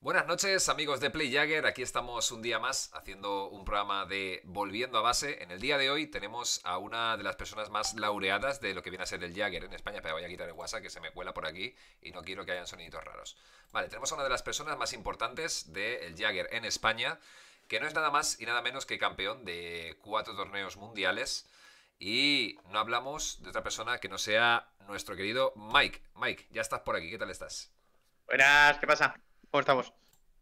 Buenas noches amigos de Play Jagger, aquí estamos un día más haciendo un programa de Volviendo a base. En el día de hoy tenemos a una de las personas más laureadas de lo que viene a ser el Jagger en España, pero voy a quitar el WhatsApp que se me cuela por aquí y no quiero que hayan soniditos raros. Vale, tenemos a una de las personas más importantes del Jagger en España, que no es nada más y nada menos que campeón de cuatro torneos mundiales. Y no hablamos de otra persona que no sea nuestro querido Mike. Mike, ya estás por aquí, ¿qué tal estás? Buenas, ¿qué pasa? ¿Cómo estamos?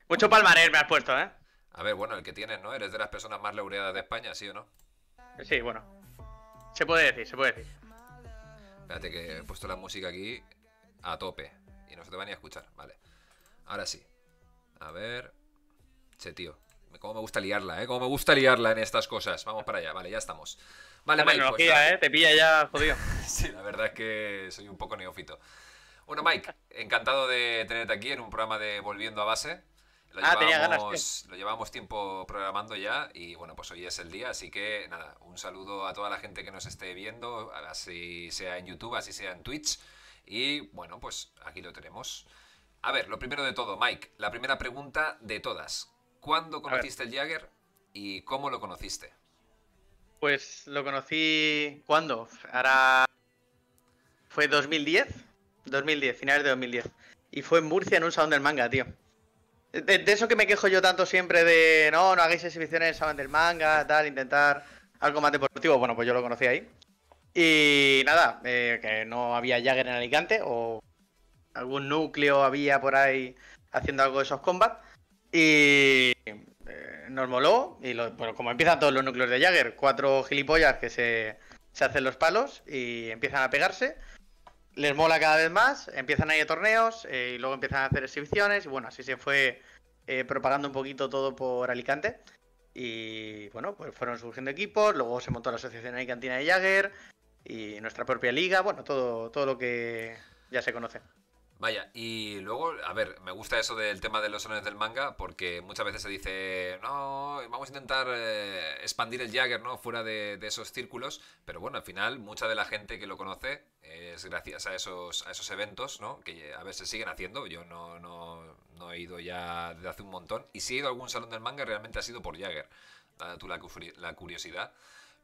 Mucho palmarés me has puesto, ¿eh? A ver, bueno, el que tienes, ¿no? Eres de las personas más laureadas de España, ¿sí o no? Sí, bueno. Se puede decir, se puede decir. Espérate que he puesto la música aquí a tope. Y no se te van a escuchar, vale. Ahora sí. A ver. Che, tío. Cómo me gusta liarla, ¿eh? Cómo me gusta liarla en estas cosas. Vamos para allá, vale, ya estamos. Vale, vale, pues ¿eh? Te pilla ya jodido. sí, la verdad es que soy un poco neófito. Bueno, Mike, encantado de tenerte aquí en un programa de Volviendo a Base. Lo, ah, llevamos, tiempo programando ya y bueno, pues hoy es el día, así que nada, un saludo a toda la gente que nos esté viendo, así sea en YouTube, así sea en Twitch. Y bueno, pues aquí lo tenemos. A ver, lo primero de todo, Mike, la primera pregunta de todas. ¿Cuándo conociste el Jagger y cómo lo conociste? Pues lo conocí. ¿Cuándo? Ahora. ¿Fue 2010? 2010, finales de 2010. Y fue en Murcia en un salón del manga, tío. De, eso que me quejo yo tanto siempre de no, no hagáis exhibiciones en el salón del manga, tal, intentar algo más deportivo. Bueno, pues yo lo conocí ahí. Y nada, eh, que no había Jagger en Alicante o algún núcleo había por ahí haciendo algo de esos combat. Y eh, nos moló. Y como empiezan todos los núcleos de Jagger, cuatro gilipollas que se, se hacen los palos y empiezan a pegarse les mola cada vez más, empiezan a ir a torneos eh, y luego empiezan a hacer exhibiciones y bueno, así se fue eh, propagando un poquito todo por Alicante. Y bueno, pues fueron surgiendo equipos, luego se montó la Asociación Alicantina de Jagger y nuestra propia liga, bueno, todo, todo lo que ya se conoce. Vaya, y luego, a ver, me gusta eso del tema de los salones del manga, porque muchas veces se dice, no, vamos a intentar eh, expandir el Jagger, ¿no? Fuera de, esos círculos, pero bueno, al final, mucha de la gente que lo conoce es gracias a esos, a esos eventos, ¿no? Que a veces siguen haciendo, yo no, no, no he ido ya desde hace un montón, y si he ido a algún salón del manga, realmente ha sido por Jagger, tú la curiosidad,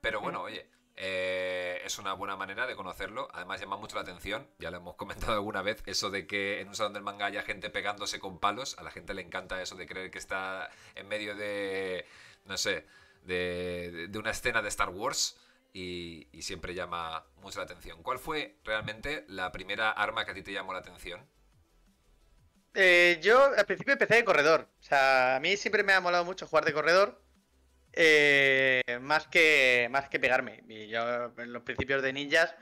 pero bueno, oye eh, es una buena manera de conocerlo. Además, llama mucho la atención, ya lo hemos comentado alguna vez, eso de que en un salón del manga haya gente pegándose con palos. A la gente le encanta eso de creer que está en medio de, no sé, de, una escena de Star Wars. Y, siempre llama mucho la atención. ¿Cuál fue realmente la primera arma que a ti te llamó la atención? Eh, yo al principio empecé de corredor. O sea, a mí siempre me ha molado mucho jugar de corredor. Eh, más, que, más que pegarme. Y yo en los principios de ninjas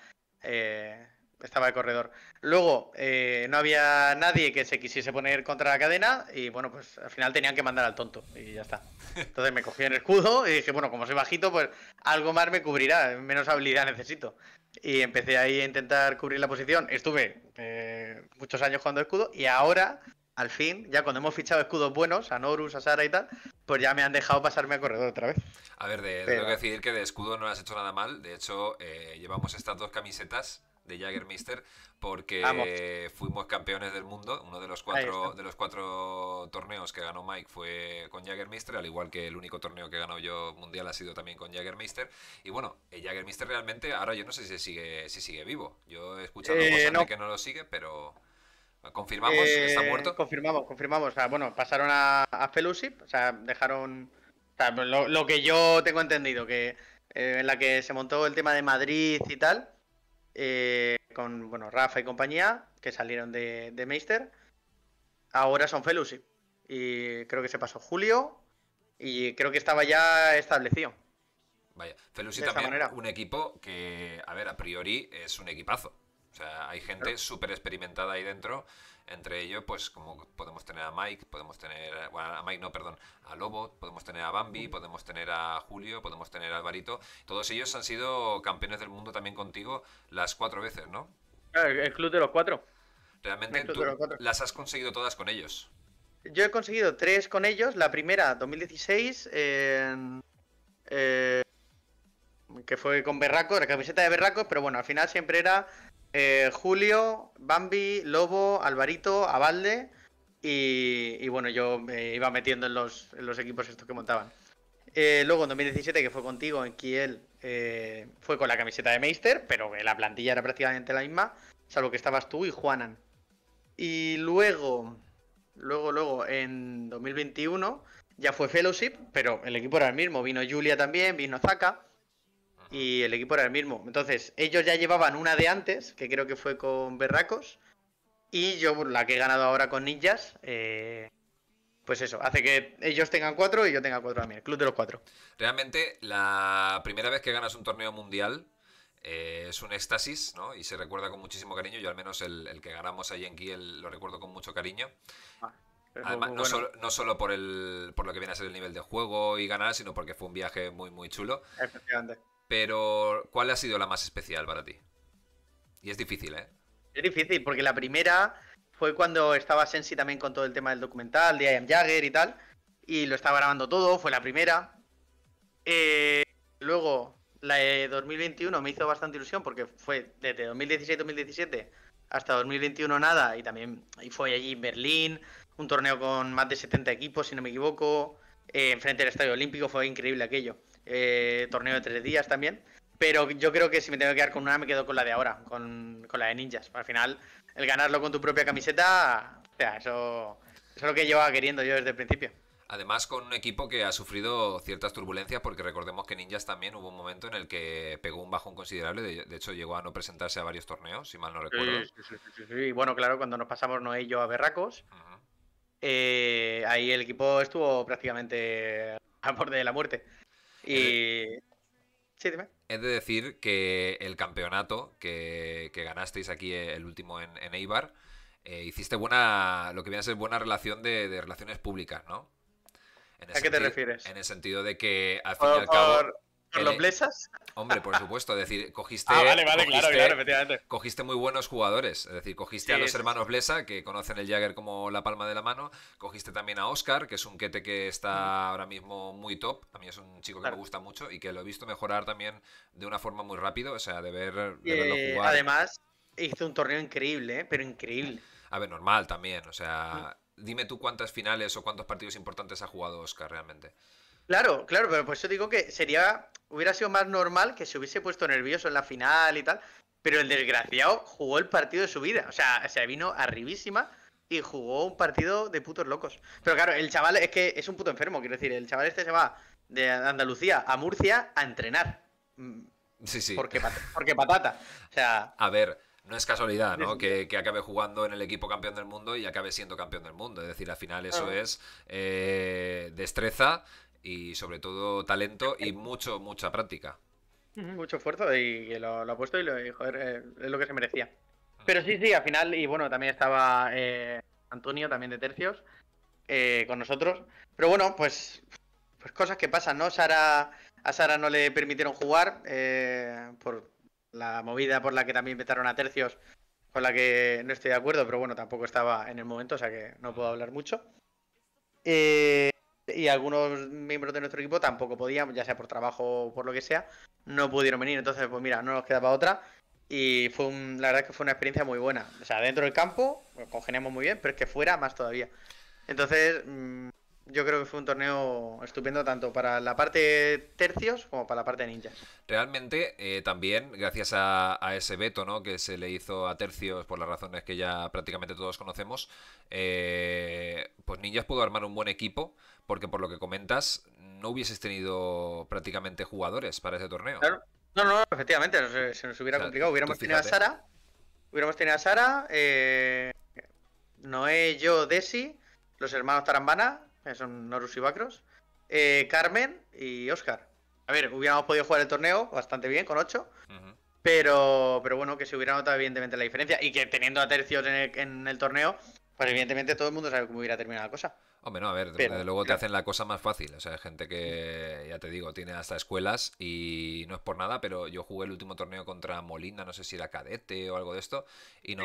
eh, estaba de corredor. Luego eh, no había nadie que se quisiese poner contra la cadena y bueno, pues al final tenían que mandar al tonto y ya está. Entonces me cogí en el escudo y dije, bueno, como soy bajito, pues algo más me cubrirá, menos habilidad necesito. Y empecé ahí a intentar cubrir la posición. Estuve eh, muchos años jugando escudo y ahora al fin, ya cuando hemos fichado escudos buenos, a Norus, a Sara y tal, pues ya me han dejado pasarme a corredor otra vez. A ver, tengo que decir que de escudo no has hecho nada mal. De hecho, eh, llevamos estas dos camisetas de Jagger Mister porque fuimos campeones del mundo. Uno de los cuatro de los cuatro torneos que ganó Mike fue con Jagger Mister al igual que el único torneo que ganó yo mundial ha sido también con Jagger Mister Y bueno, el Mister realmente ahora yo no sé si sigue si sigue vivo. Yo he escuchado eh, que no lo sigue, pero ¿Confirmamos? ¿Está eh, muerto? Confirmamos, confirmamos. bueno, pasaron a, a o sea, dejaron. lo, que yo tengo entendido, que eh, en la que se montó el tema de Madrid y tal, eh, con bueno, Rafa y compañía, que salieron de, de Meister, ahora son Fellowship. Y creo que se pasó julio y creo que estaba ya establecido. Vaya, Fellowship también un equipo que, a ver, a priori es un equipazo. O sea, hay gente súper experimentada ahí dentro. Entre ellos, pues como podemos tener a Mike, podemos tener. Bueno, a Mike no, perdón, a Lobo, podemos tener a Bambi, podemos tener a Julio, podemos tener a Alvarito. Todos ellos han sido campeones del mundo también contigo las cuatro veces, ¿no? Ah, el, club de los cuatro. Realmente tú las has conseguido todas con ellos. Yo he conseguido tres con ellos. La primera, 2016, eh, que fue con Berracos, la camiseta de Berracos, pero bueno, al final siempre era eh, Julio, Bambi, Lobo, Alvarito, Abalde. Y, bueno, yo me iba metiendo en los, equipos estos que montaban. Eh, luego en 2017, que fue contigo, en Kiel, eh, fue con la camiseta de Meister, pero la plantilla era prácticamente la misma, salvo que estabas tú y Juanan. Y luego, luego, luego, en 2021, ya fue Fellowship, pero el equipo era el mismo. Vino Julia también, vino Zaka y el equipo era el mismo. Entonces, ellos ya llevaban una de antes, que creo que fue con Berracos, y yo la que he ganado ahora con Ninjas, eh, pues eso, hace que ellos tengan cuatro y yo tenga cuatro también, el club de los cuatro. Realmente, la primera vez que ganas un torneo mundial eh, es un éxtasis, ¿no? Y se recuerda con muchísimo cariño, yo al menos el, que ganamos ahí en Kiel lo recuerdo con mucho cariño. Ah, Además, no, solo, no solo, por, el, por lo que viene a ser el nivel de juego y ganar, sino porque fue un viaje muy, muy chulo. Efectivamente. Pero, ¿cuál ha sido la más especial para ti? Y es difícil, ¿eh? Es difícil, porque la primera fue cuando estaba Sensi también con todo el tema del documental, de I Am Jagger y tal. Y lo estaba grabando todo, fue la primera. Eh, luego, la de 2021 me hizo bastante ilusión porque fue desde 2016-2017 hasta 2021 nada. Y también y fue allí en Berlín, un torneo con más de 70 equipos, si no me equivoco. Eh, enfrente del Estadio Olímpico, fue increíble aquello. Eh, torneo de tres días también. Pero yo creo que si me tengo que quedar con una, me quedo con la de ahora, con, la de ninjas. Al final, el ganarlo con tu propia camiseta, o sea, eso, es lo que llevaba queriendo yo desde el principio. Además, con un equipo que ha sufrido ciertas turbulencias, porque recordemos que Ninjas también hubo un momento en el que pegó un bajón considerable. De, hecho, llegó a no presentarse a varios torneos, si mal no recuerdo. Sí, bueno, claro, cuando nos pasamos Noé y a Berracos, eh, ahí el equipo estuvo prácticamente a borde de la muerte. Y... Sí, dime. Es de decir que el campeonato que, ganasteis aquí, el último en, Eibar, eh, hiciste buena, lo que viene a ser buena relación de, relaciones públicas, ¿no? ¿A qué te refieres? En el sentido de que, al fin y al cabo... ¿Por los Blesas? Hombre, por supuesto, es decir, cogiste. Ah, vale, vale, cogiste, claro, efectivamente. Cogiste muy buenos jugadores, es decir, cogiste a los hermanos Blesa, que conocen el Jagger como la palma de la mano, cogiste también a Oscar, que es un quete que está ahora mismo muy top, a mí es un chico que me gusta mucho y que lo he visto mejorar también de una forma muy rápida, o sea, de, ver, verlo Además, hizo un torneo increíble, ¿eh? pero increíble. A ver, normal también, o sea, dime tú cuántas finales o cuántos partidos importantes ha jugado Oscar realmente. Claro, claro, pero por eso digo que sería. Hubiera sido más normal que se hubiese puesto nervioso en la final y tal. Pero el desgraciado jugó el partido de su vida. O sea, se vino arribísima y jugó un partido de putos locos. Pero claro, el chaval es que es un puto enfermo, quiero decir. El chaval este se va de Andalucía a Murcia a entrenar. Mm, sí, sí. Porque, patata, O sea. A ver. No es casualidad, ¿no? Que, acabe jugando en el equipo campeón del mundo y acabe siendo campeón del mundo. Es decir, al final eso ah. es eh, destreza y sobre todo talento y mucho, mucha práctica. Mucho esfuerzo y lo, ha puesto y, lo, eh, es lo que se merecía. Ah, pero sí, sí, al final, y bueno, también estaba eh, Antonio, también de Tercios, eh, con nosotros. Pero bueno, pues, pues cosas que pasan, ¿no? Sara, a Sara no le permitieron jugar por la movida por la que también vetaron a Tercios, con la que no estoy de acuerdo, pero bueno, tampoco estaba en el momento, o sea que no puedo hablar mucho. Eh, y algunos miembros de nuestro equipo tampoco podían, ya sea por trabajo o por lo que sea, no pudieron venir. Entonces, pues mira, no nos quedaba otra. Y fue un, la verdad es que fue una experiencia muy buena. O sea, dentro del campo congeniamos muy bien, pero es que fuera más todavía. Entonces, mm, yo creo que fue un torneo estupendo tanto para la parte tercios como para la parte ninjas. Realmente, eh, también, gracias a, ese veto ¿no? que se le hizo a tercios por las razones que ya prácticamente todos conocemos, eh, pues ninjas pudo armar un buen equipo porque por lo que comentas no hubieses tenido prácticamente jugadores para ese torneo. Claro. No, no, efectivamente, se, nos hubiera complicado. Hubiéramos tenido a Sara, hubiéramos tenido a Sara, eh, Noé, yo, Desi, los hermanos Tarambana, eh, son Norus y Bacros, eh, Carmen y Oscar. A ver, hubiéramos podido jugar el torneo bastante bien, con 8. pero, pero bueno, que se hubiera notado evidentemente la diferencia. Y que teniendo a tercios en el, torneo, pues evidentemente todo el mundo sabe cómo hubiera terminado la cosa. Hombre, no, a ver, desde luego te hacen la cosa más fácil. O sea, hay gente que, ya te digo, tiene hasta escuelas y no es por nada, pero yo jugué el último torneo contra Molina, no sé si era cadete o algo de esto, y,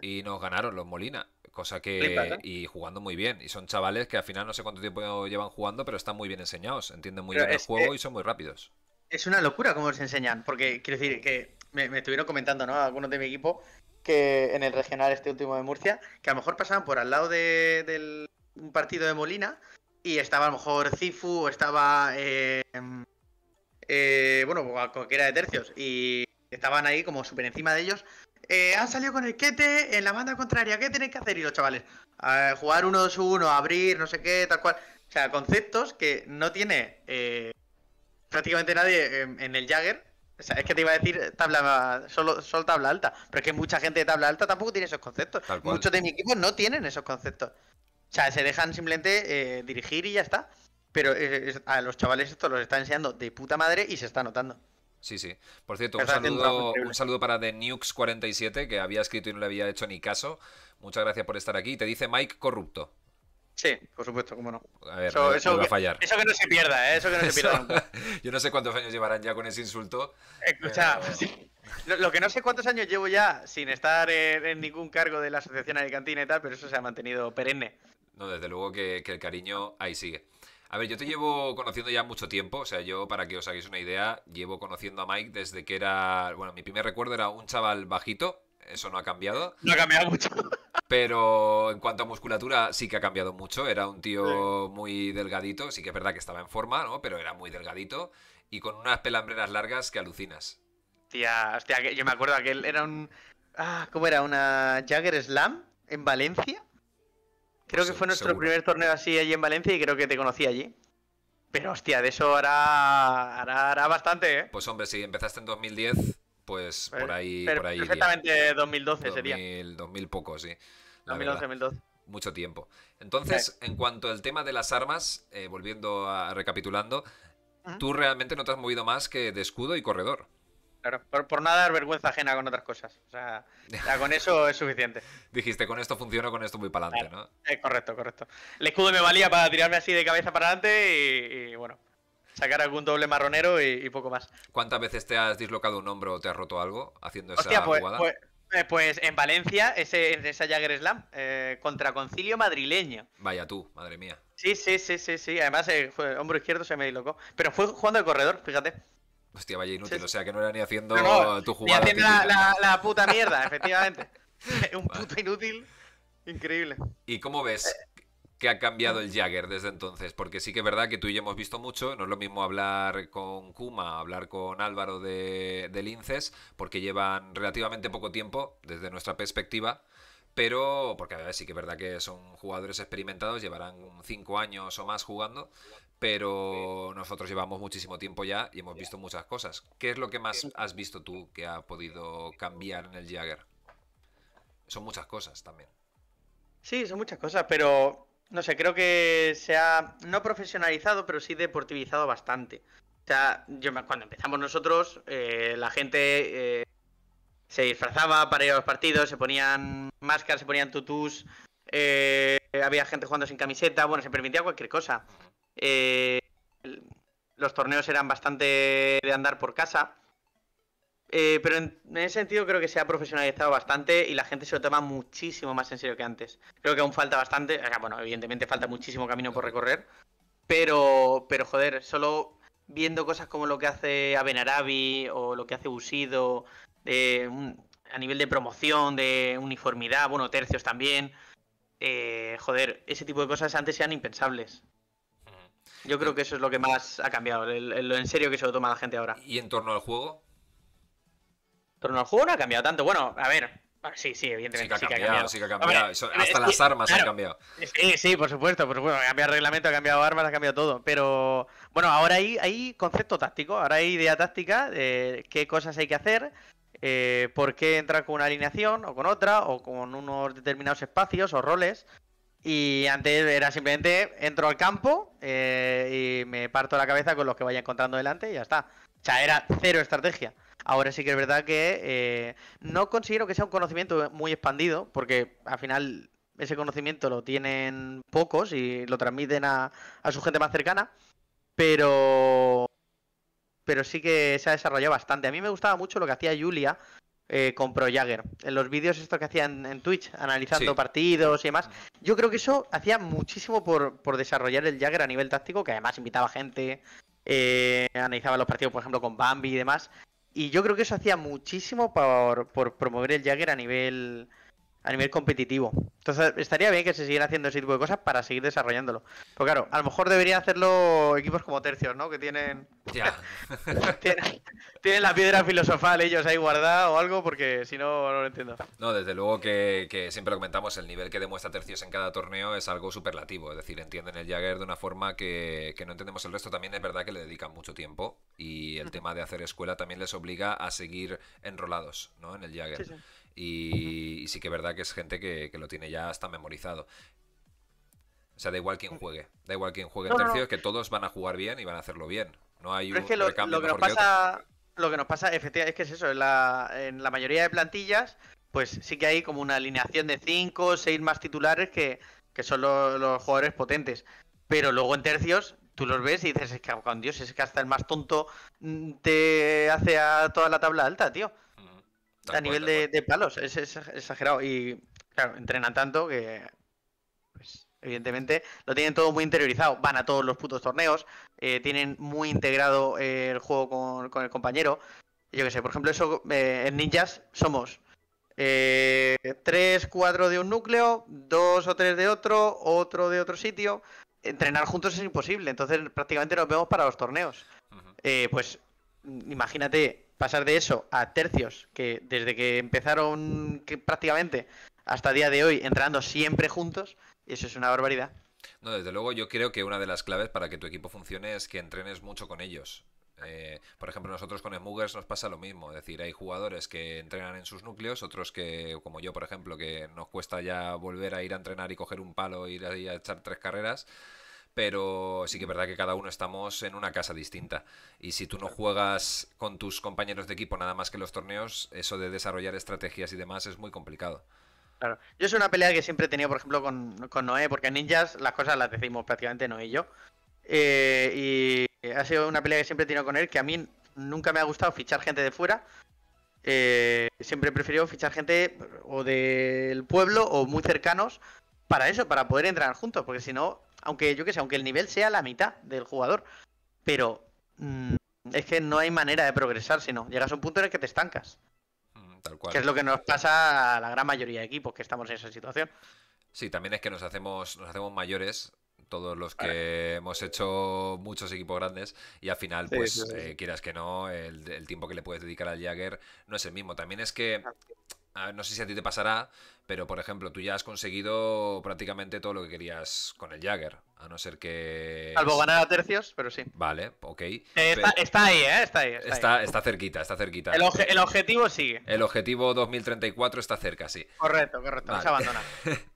y nos ganaron los Molina cosa que y jugando muy bien y son chavales que al final no sé cuánto tiempo llevan jugando pero están muy bien enseñados entienden muy bien el juego eh, y son muy rápidos es una locura cómo se enseñan porque quiero decir que me, estuvieron comentando no algunos de mi equipo que en el regional este último de Murcia que a lo mejor pasaban por al lado de, un partido de Molina y estaba a lo mejor Cifu o estaba eh, eh bueno cualquiera de tercios y estaban ahí como súper encima de ellos eh, han salido con el Kete en la banda contraria. ¿Qué tenéis que hacer? Y los chavales, eh, jugar 1-2-1, abrir, no sé qué, tal cual. O sea, conceptos que no tiene eh, prácticamente nadie en, el Jagger. O sea, es que te iba a decir tabla solo, solo, tabla alta, pero es que mucha gente de tabla alta tampoco tiene esos conceptos. Muchos de mi equipo no tienen esos conceptos. O sea, se dejan simplemente eh, dirigir y ya está. Pero a los chavales esto los está enseñando de puta madre y se está notando. Sí, sí. Por cierto, un saludo, para The nux 47 que había escrito y no le había hecho ni caso. Muchas gracias por estar aquí. Te dice Mike Corrupto. Sí, por supuesto, cómo no. A ver, eso, va a fallar. Eso que no se pierda, ¿eh? Eso que no se pierda. Yo no sé cuántos años llevarán ya con ese insulto. Escucha, eh, lo, que no sé cuántos años llevo ya sin estar en, ningún cargo de la Asociación Alicantina y tal, pero eso se ha mantenido perenne. No, desde luego que el cariño ahí sigue. A ver, yo te llevo conociendo ya mucho tiempo, o sea, yo para que os hagáis una idea, llevo conociendo a Mike desde que era, bueno, mi primer recuerdo era un chaval bajito, eso no ha cambiado. No ha cambiado mucho. Pero en cuanto a musculatura, sí que ha cambiado mucho. Era un tío muy delgadito. Sí que es verdad que estaba en forma, ¿no? Pero era muy delgadito. Y con unas pelambreras largas que alucinas. Tía, hostia, yo me acuerdo que él era un. Ah, ¿Cómo era? ¿Una Jagger Slam en Valencia? Creo pues que fue nuestro primer torneo así allí en Valencia y creo que te conocí allí. Pero hostia, de eso hará, bastante, ¿eh? Pues hombre, si empezaste en 2010, pues, eh, por ahí... por ahí perfectamente 2012 sería. 2000, 2000 poco, sí. 2011, 2012. Mucho tiempo. Entonces, en cuanto al tema de las armas, eh, volviendo a recapitulando, tú realmente no te has movido más que de escudo y corredor. Por, nada dar vergüenza ajena con otras cosas. O sea, con eso es suficiente. Dijiste, con esto funciona, con esto muy para adelante, ¿no? Eh, correcto, correcto. El escudo me valía para tirarme así de cabeza para adelante y, bueno, sacar algún doble marronero y, poco más. ¿Cuántas veces te has dislocado un hombro o te has roto algo haciendo esa pues, jugada? Pues, eh, pues, en Valencia, ese, esa Jagger Slam, eh, contra Concilio Madrileño. Vaya tú, madre mía. Sí, sí, sí, sí, sí. Además, el eh, hombro izquierdo se me dislocó. Pero fue jugando de corredor, fíjate. Hostia, vaya inútil, o sea que no era ni haciendo tu jugada. Ni haciendo la, puta mierda, efectivamente. Un puto inútil increíble. ¿Y cómo ves que ha cambiado el Jagger desde entonces? Porque sí que es verdad que tú y yo hemos visto mucho, no es lo mismo hablar con Kuma, hablar con Álvaro de, de Linces, porque llevan relativamente poco tiempo, desde nuestra perspectiva, pero porque a ver, sí que es verdad que son jugadores experimentados, llevarán cinco años o más jugando, pero nosotros llevamos muchísimo tiempo ya y hemos visto muchas cosas. ¿Qué es lo que más has visto tú que ha podido cambiar en el Jagger? Son muchas cosas también. Sí, son muchas cosas, pero no sé, creo que se ha no profesionalizado, pero sí deportivizado bastante. O sea, yo cuando empezamos nosotros, eh, la gente eh, se disfrazaba para ir a los partidos, se ponían máscaras, se ponían tutús, eh, había gente jugando sin camiseta, bueno, se permitía cualquier cosa. Eh, los torneos eran bastante de andar por casa. Eh, pero en, ese sentido creo que se ha profesionalizado bastante y la gente se lo toma muchísimo más en serio que antes. Creo que aún falta bastante, bueno, evidentemente falta muchísimo camino por recorrer, pero, pero joder, solo viendo cosas como lo que hace Abenarabi o lo que hace Usido a nivel de promoción, de uniformidad, bueno, tercios también, eh, joder, ese tipo de cosas antes eran impensables. Yo creo que eso es lo que más ha cambiado, lo en serio que se lo toma la gente ahora. ¿Y en torno al juego? En torno al juego no ha cambiado tanto. Bueno, a ver, Sí, sí, evidentemente. Sí que ha cambiado, sí que ha cambiado. Eh, hasta eh, las armas han cambiado. Sí, sí, por supuesto, por supuesto. Ha cambiado reglamento, ha cambiado armas, ha cambiado todo. Pero bueno, ahora hay, hay concepto táctico, ahora hay idea táctica de qué cosas hay que hacer, eh, por qué entrar con una alineación o con otra, o con unos determinados espacios o roles. Y antes era simplemente entro al campo eh, y me parto la cabeza con los que vaya encontrando delante y ya está. O sea, era cero estrategia. Ahora sí que es verdad que eh, no considero que sea un conocimiento muy expandido, porque al final ese conocimiento lo tienen pocos y lo transmiten a, su gente más cercana, pero, pero sí que se ha desarrollado bastante. A mí me gustaba mucho lo que hacía Julia eh, con Pro Jagger. En los vídeos esto que hacían en Twitch, analizando partidos y demás. Yo creo que eso hacía muchísimo por, por desarrollar el Jagger a nivel táctico, que además invitaba gente, eh, analizaba los partidos, por ejemplo, con Bambi y demás. Y yo creo que eso hacía muchísimo por, por promover el Jagger a nivel a nivel competitivo. Entonces estaría bien que se siguiera haciendo ese tipo de cosas para seguir desarrollándolo. Pero pues claro, a lo mejor deberían hacerlo equipos como tercios, ¿no? Que tienen... Ya. tienen, la piedra filosofal ellos ahí guardada o algo, porque si no, no lo entiendo. No, desde luego que, siempre lo comentamos, el nivel que demuestra tercios en cada torneo es algo superlativo. Es decir, entienden el Jagger de una forma que, no entendemos el resto. También es verdad que le dedican mucho tiempo y el tema de hacer escuela también les obliga a seguir enrolados, ¿no? En el Jagger. Sí, y, sí que es verdad que es gente que, lo tiene ya hasta memorizado. O sea, da igual quien juegue. Da igual quién juegue en tercios, que todos van a jugar bien y van a hacerlo bien. No hay un es que lo, que nos pasa, lo que nos pasa, efectivamente, es que es eso. En la, en la mayoría de plantillas, pues sí que hay como una alineación de 5 o 6 más titulares que, son los, jugadores potentes. Pero luego en tercios, tú los ves y dices, es que con Dios, es que hasta el más tonto mm, te hace a toda la tabla alta, tío a nivel de, palos, es, exagerado. Y claro, entrenan tanto que pues, evidentemente lo tienen todo muy interiorizado. Van a todos los putos torneos, eh, tienen muy integrado eh, el juego con, el compañero. Yo qué sé, por ejemplo, eso eh, en ninjas somos 3, 4 de un núcleo, Dos o tres de otro, otro de otro sitio. Entrenar juntos es imposible, entonces prácticamente nos vemos para los torneos. pues imagínate pasar de eso a tercios que desde que empezaron que prácticamente hasta día de hoy entrenando siempre juntos, eso es una barbaridad. No, desde luego yo creo que una de las claves para que tu equipo funcione es que entrenes mucho con ellos. Eh, por ejemplo, nosotros con Smuggers nos pasa lo mismo, es decir, hay jugadores que entrenan en sus núcleos, otros que, como yo, por ejemplo, que nos cuesta ya volver a ir a entrenar y coger un palo, ir a echar tres carreras pero sí que es verdad que cada uno estamos en una casa distinta. Y si tú no juegas con tus compañeros de equipo nada más que los torneos, eso de desarrollar estrategias y demás es muy complicado. Claro. Yo es una pelea que siempre he tenido, por ejemplo, con, con Noé, porque en ninjas las cosas las decimos prácticamente Noé y yo. Eh, y ha sido una pelea que siempre he tenido con él, que a mí nunca me ha gustado fichar gente de fuera. Eh, siempre he preferido fichar gente o del pueblo o muy cercanos para eso, para poder entrar juntos, porque si no, aunque yo que sé, aunque el nivel sea la mitad del jugador. Pero mm, es que no hay manera de progresar, sino llegas a un punto en el que te estancas. Mm, tal cual. Que es lo que nos pasa a la gran mayoría de equipos que estamos en esa situación. Sí, también es que nos hacemos, nos hacemos mayores todos los que hemos hecho muchos equipos grandes y al final, pues eh, quieras que no, el, el, tiempo que le puedes dedicar al Jagger no es el mismo. También es que no sé si a ti te pasará, pero por ejemplo, tú ya has conseguido prácticamente todo lo que querías con el Jagger, a no ser que... Salvo ganar a tercios, pero sí. Vale, ok. Eh, está, ahí, ¿eh? Está ahí. Está, cerquita, está cerquita. El, objetivo sigue. El objetivo 2034 está cerca, sí. Correcto, correcto, Vamos no se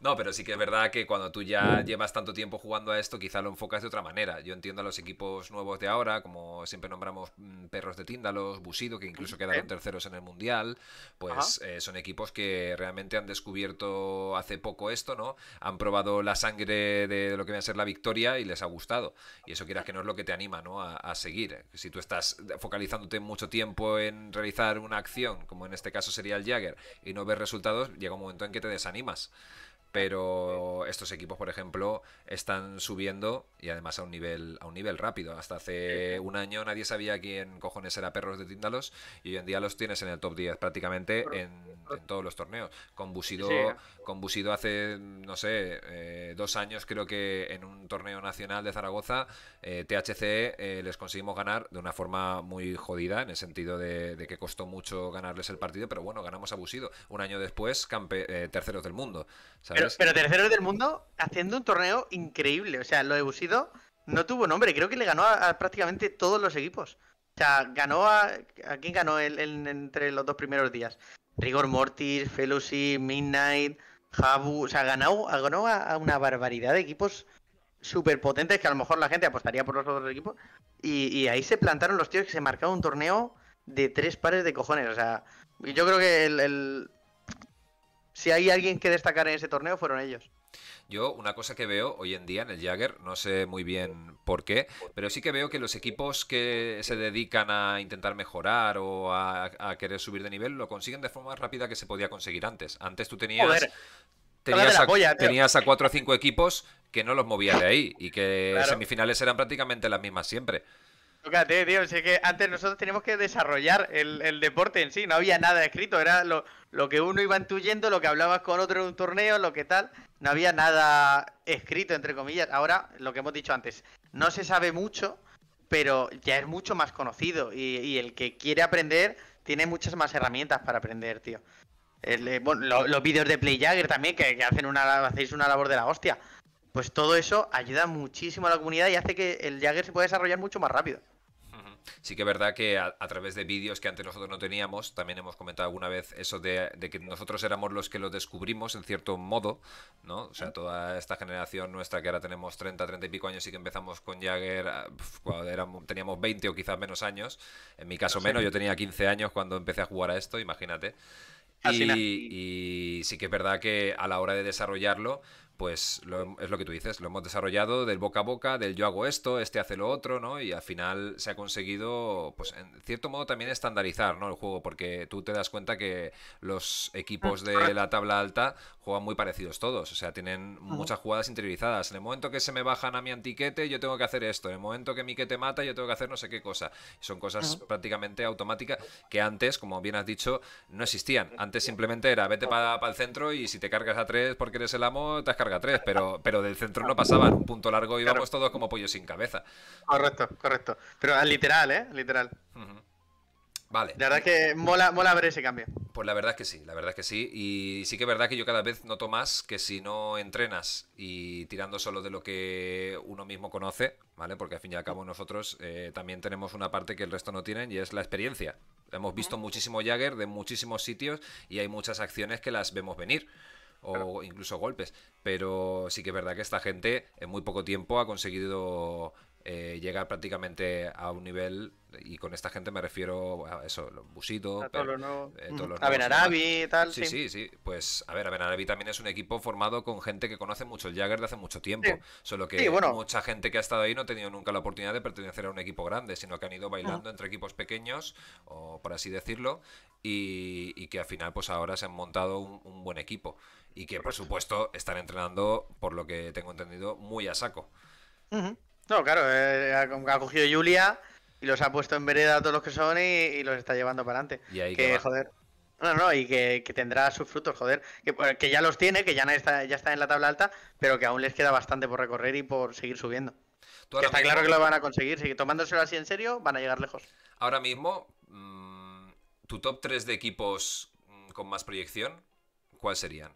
No, pero sí que es verdad que cuando tú ya llevas tanto tiempo jugando a esto, quizá lo enfocas de otra manera. Yo entiendo a los equipos nuevos de ahora, como siempre nombramos mm, Perros de Tíndalos, Busido, que incluso quedaron terceros en el Mundial, pues eh, son equipos que realmente han descubierto hace poco esto, ¿no? Han probado la sangre de lo que va a ser la victoria y les ha gustado. Y eso quieras que no es lo que te anima, ¿no? A, seguir. Si tú estás focalizándote mucho tiempo en realizar una acción, como en este caso sería el Jagger, y no ves resultados, llega un momento en que te desanimas pero estos equipos, por ejemplo, están subiendo y además a un nivel a un nivel rápido. Hasta hace un año nadie sabía quién cojones era Perros de Tíndalos y hoy en día los tienes en el top 10 prácticamente en, todos los torneos. Con Busido, con Busido hace, no sé, eh, dos años creo que en un torneo nacional de Zaragoza, eh, THC eh, les conseguimos ganar de una forma muy jodida, en el sentido de, que costó mucho ganarles el partido, pero bueno, ganamos a Busido. Un año después, campe eh, terceros del mundo. ¿sabes? pero, terceros del mundo haciendo un torneo increíble. O sea, lo de Busido no tuvo nombre. Creo que le ganó a, prácticamente todos los equipos. O sea, ganó a. ¿A quién ganó entre los dos primeros días? Rigor Mortis, Felusi, Midnight, Habu. O sea, ganó, a, una barbaridad de equipos súper potentes que a lo mejor la gente apostaría por los otros equipos. Y, ahí se plantaron los tíos que se marcaba un torneo de tres pares de cojones. O sea, yo creo que el, si hay alguien que destacar en ese torneo, fueron ellos. Yo una cosa que veo hoy en día en el Jagger, no sé muy bien por qué, pero sí que veo que los equipos que se dedican a intentar mejorar o a, querer subir de nivel lo consiguen de forma más rápida que se podía conseguir antes. Antes tú tenías... Tenías a, cuatro o cinco equipos que no los movías de ahí y que semifinales eran prácticamente las mismas siempre tío. que antes nosotros teníamos que desarrollar el, deporte en sí. No había nada escrito. Era lo, que uno iba intuyendo, lo que hablabas con otro en un torneo, lo que tal. No había nada escrito, entre comillas. Ahora, lo que hemos dicho antes. No se sabe mucho, pero ya es mucho más conocido. Y, el que quiere aprender tiene muchas más herramientas para aprender, tío. Eh, los vídeos de Play Jagger también, que, hacen una, hacéis una labor de la hostia. Pues todo eso ayuda muchísimo a la comunidad y hace que el Jagger se pueda desarrollar mucho más rápido. Sí que es verdad que a, través de vídeos que antes nosotros no teníamos, también hemos comentado alguna vez eso de, que nosotros éramos los que lo descubrimos en cierto modo, ¿no? O sea, toda esta generación nuestra que ahora tenemos 30, 30 y pico años y que empezamos con Jagger ah, cuando teníamos 20 o quizás menos años, en mi caso menos, yo tenía 15 años cuando empecé a jugar a esto, imagínate. Y, y, sí que es verdad que a la hora de desarrollarlo, pues es lo que tú dices, lo hemos desarrollado del boca a boca, del yo hago esto, este hace lo otro, ¿no? Y al final se ha conseguido, pues en cierto modo también estandarizar, ¿no? El juego, porque tú te das cuenta que los equipos de la tabla alta juegan muy parecidos todos, o sea, tienen muchas jugadas interiorizadas. En el momento que se me bajan a mi antiquete, yo tengo que hacer esto. En el momento que mi quete mata, yo tengo que hacer no sé qué cosa. Son cosas prácticamente automáticas que antes, como bien has dicho, no existían. Antes simplemente era vete para el centro y si te cargas a tres porque eres el amo, te has 3, pero, pero del centro no pasaban, un punto largo íbamos todos como pollos sin cabeza. Correcto, correcto. Pero al literal, ¿eh? Literal. Vale. La verdad que mola, mola ver ese cambio. Pues la verdad es que sí, la verdad es que sí. Y sí que es verdad que yo cada vez noto más que si no entrenas y tirando solo de lo que uno mismo conoce, ¿vale? Porque al fin y al cabo nosotros eh, también tenemos una parte que el resto no tienen y es la experiencia. Hemos visto muchísimo Jagger de muchísimos sitios y hay muchas acciones que las vemos venir o incluso golpes. Pero sí que es verdad que esta gente en muy poco tiempo ha conseguido eh, llegar prácticamente a un nivel, y con esta gente me refiero a eso, los busitos, a, eh, y tal. Sí, sí, sí, Pues a ver, también es un equipo formado con gente que conoce mucho el Jagger de hace mucho tiempo. Solo que mucha gente que ha estado ahí no ha tenido nunca la oportunidad de pertenecer a un equipo grande, sino que han ido bailando entre equipos pequeños, o por así decirlo, y, que al final pues ahora se han montado un buen equipo y que por supuesto están entrenando, por lo que tengo entendido, muy a saco. No, claro, eh, ha cogido Julia y los ha puesto en vereda a todos los que son y, los está llevando para adelante. Y ahí que, joder. No, no, y que, tendrá sus frutos, joder. Que, ya los tiene, que ya está, ya está en la tabla alta, pero que aún les queda bastante por recorrer y por seguir subiendo. Que está claro que lo van a conseguir, si tomándoselo así en serio, van a llegar lejos. Ahora mismo, mm, tu top 3 de equipos mm, con más proyección, ¿cuál serían?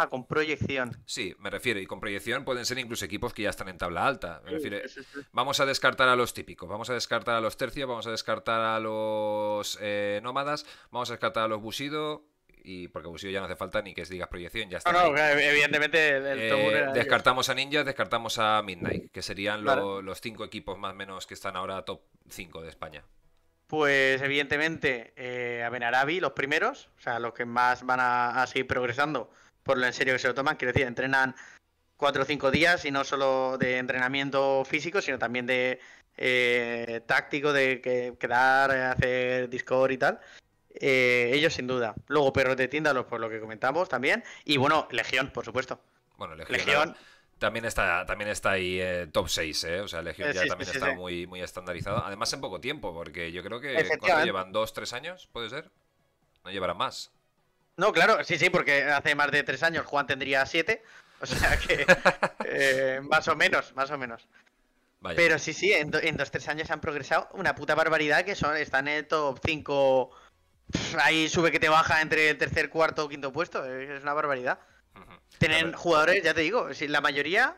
Ah, con proyección. Sí, me refiero. Y con proyección pueden ser incluso equipos que ya están en tabla alta. Vamos a descartar a los típicos. Vamos a descartar a los tercios. Vamos a descartar a los eh, nómadas. Vamos a descartar a los busido y porque busido ya no hace falta ni que digas proyección, ya está. No, no, evidentemente eh, Descartamos a Ninjas, descartamos a Midnight, que serían los cinco equipos más o menos que están ahora top 5 de España. Pues evidentemente eh, a Benarabi los primeros, o sea, los que más van a, a seguir progresando, por lo en serio que se lo toman. Quiero decir, entrenan cuatro o cinco días y no solo de entrenamiento físico, sino también de eh, táctico, de que, quedar, hacer Discord y tal. Eh, ellos sin duda. Luego perros de tíndalos, por lo que comentamos también. Y bueno, Legión, por supuesto. Bueno, Legión. también está, también está ahí eh, top 6, ¿eh? O sea, Legión ya también está Muy, muy estandarizado. Además, en poco tiempo, porque yo creo que llevan 2, 3 años, ¿puede ser? No llevará más. No, claro, sí, sí, porque hace más de tres años Juan tendría siete. O sea que eh, más o menos, más o menos. Pero sí, sí, en, dos, tres años han progresado una puta barbaridad que son, están en el top cinco Ahí sube que te baja entre el tercer, cuarto o quinto puesto. Eh, es una barbaridad. Tienen jugadores, ya te digo, la mayoría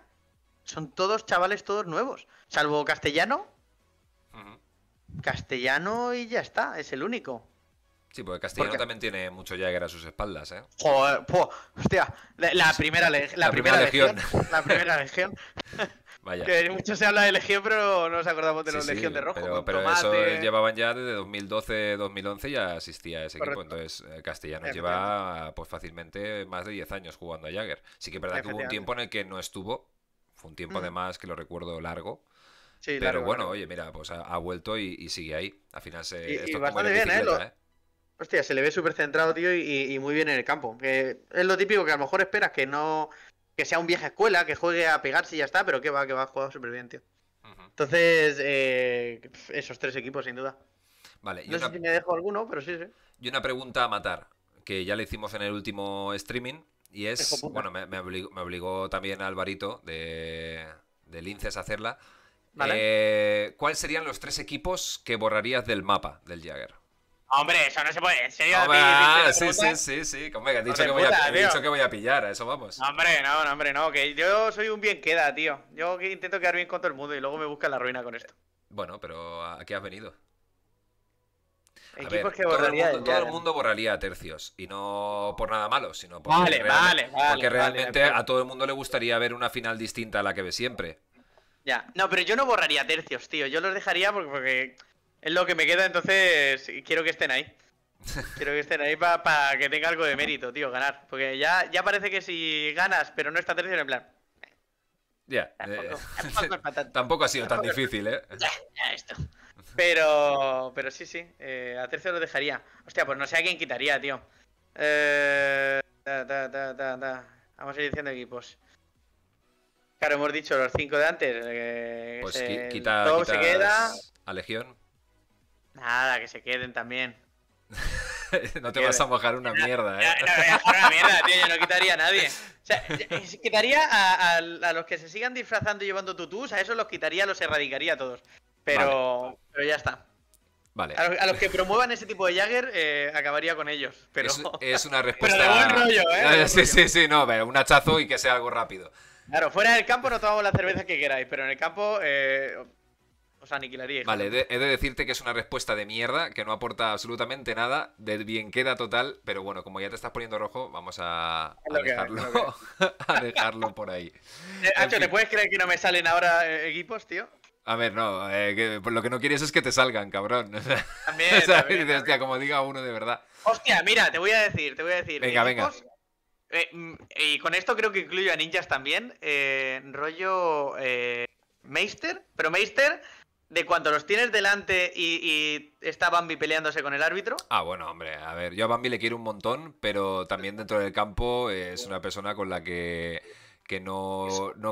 son todos chavales, todos nuevos. Salvo castellano. Castellano y ya está, es el único. Sí, porque Castellano también tiene mucho Jagger a sus espaldas, ¿eh? Joder, hostia, la, primera, la, primera, legión, La primera legión. Vaya. Que mucho se habla de Legión, pero no nos acordamos de la Legión de Rojo. Pero, eso llevaban ya desde 2012-2011 ya asistía a ese equipo. Entonces, eh, Castellano lleva pues fácilmente más de 10 años jugando a Jagger. Sí que es verdad que hubo un tiempo en el que no estuvo. Fue un tiempo además que lo recuerdo largo. pero bueno, oye, mira, pues ha, vuelto y, sigue ahí. Al final se. Y, esto y bien, ¿eh? Hostia, se le ve súper centrado, tío, y, muy bien en el campo. Que es lo típico que a lo mejor esperas que no. que sea un vieja escuela, que juegue a pegarse y ya está, pero que va, que va a jugar súper bien, tío. Entonces, eh, esos tres equipos, sin duda. Vale, no sé si me dejo alguno, pero sí, sí. Y una pregunta a matar, que ya le hicimos en el último streaming, y es. Bueno, me, obligó, también Alvarito de, Linces a hacerla. Eh, ¿Cuáles serían los tres equipos que borrarías del mapa del Jagger? Hombre, eso no se puede. En serio, ah, sí, sí, sí, sí. Hombre, que dicho, que voy, a, he que voy a pillar, a eso vamos. Hombre, no, no, hombre, no. Que yo soy un bien queda, tío. Yo intento quedar bien con todo el mundo y luego me buscan la ruina con esto. Bueno, pero ¿a qué has venido? A que todo, el mundo, todo el mundo borraría a tercios y no por nada malo, sino porque realmente, a todo el mundo le gustaría ver una final distinta a la que ve siempre. Ya, no, pero yo no borraría tercios, tío. Yo los dejaría porque es lo que me queda, entonces quiero que estén ahí. Quiero que estén ahí para que tenga algo de mérito, tío, ganar. Porque ya, ya parece que si ganas, pero no está tercero, en plan. Ya. Eh, tampoco, ha sido tan difícil, ¿eh? Esto. Pero, pero sí, sí. Eh, a tercero lo dejaría. Hostia, pues no sé a quién quitaría, tío. Eh, Vamos a ir diciendo equipos. Claro, hemos dicho los cinco de antes. Eh, pues quita, todo se queda. A Legión. Nada, que se queden también. no te vas a mojar una mierda, ¿eh? No, una mierda, tío. Yo no quitaría a nadie. O sea, eh, quitaría a, los que se sigan disfrazando y llevando tutús, a esos los quitaría, los erradicaría a todos. Pero, pero ya está. Vale. A, los, que promuevan ese tipo de Jagger, eh, acabaría con ellos. Pero... Es, una respuesta. Pero de ¿eh? Sí, sí, sí, no, un hachazo y que sea algo rápido. Claro, fuera del campo no tomamos las cervezas que queráis, pero en el campo. Eh, aniquilaría. Vale, he de decirte que es una respuesta de mierda, que no aporta absolutamente nada, de bien queda total, pero bueno, como ya te estás poniendo rojo, vamos a, dejarlo, a dejarlo por ahí. Eh, ¿te puedes creer que no me salen ahora eh, equipos, tío? A ver, no, eh, pues lo que no quieres es que te salgan, cabrón. También, o sea, Hostia, como diga uno de verdad. Hostia, mira, te voy a decir, te voy a decir. Venga, venga. Mm, y con esto creo que incluyo a ninjas también. rollo eh, Meister, pero Meister de cuando los tienes delante y, y, está Bambi peleándose con el árbitro. Ah, bueno, hombre, a ver, yo a Bambi le quiero un montón, pero también dentro del campo es una persona con la que que no,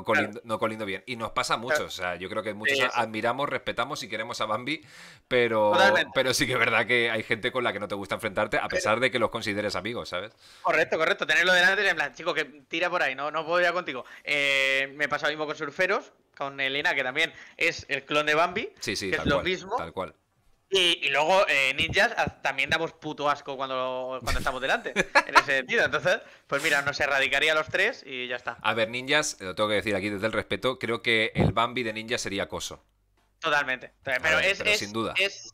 colindo, bien. Y nos pasa mucho, o sea, yo creo que muchos admiramos, respetamos y queremos a Bambi, pero, pero sí que es verdad que hay gente con la que no te gusta enfrentarte, a pesar de que los consideres amigos, ¿sabes? Correcto, correcto, tenerlo delante en plan, chico, que tira por ahí, no, no puedo ir contigo. Eh, me pasa lo mismo con Surferos, con Elena, que también es el clon de Bambi, sí, sí, es lo mismo. Tal cual. Y, luego eh, ninjas también damos puto asco cuando, cuando estamos delante. en ese sentido. Entonces, pues mira, nos erradicaría los tres y ya está. A ver, ninjas, lo tengo que decir aquí desde el respeto, creo que el Bambi de ninja sería coso. Totalmente. Pero, es, es, sin duda. Es,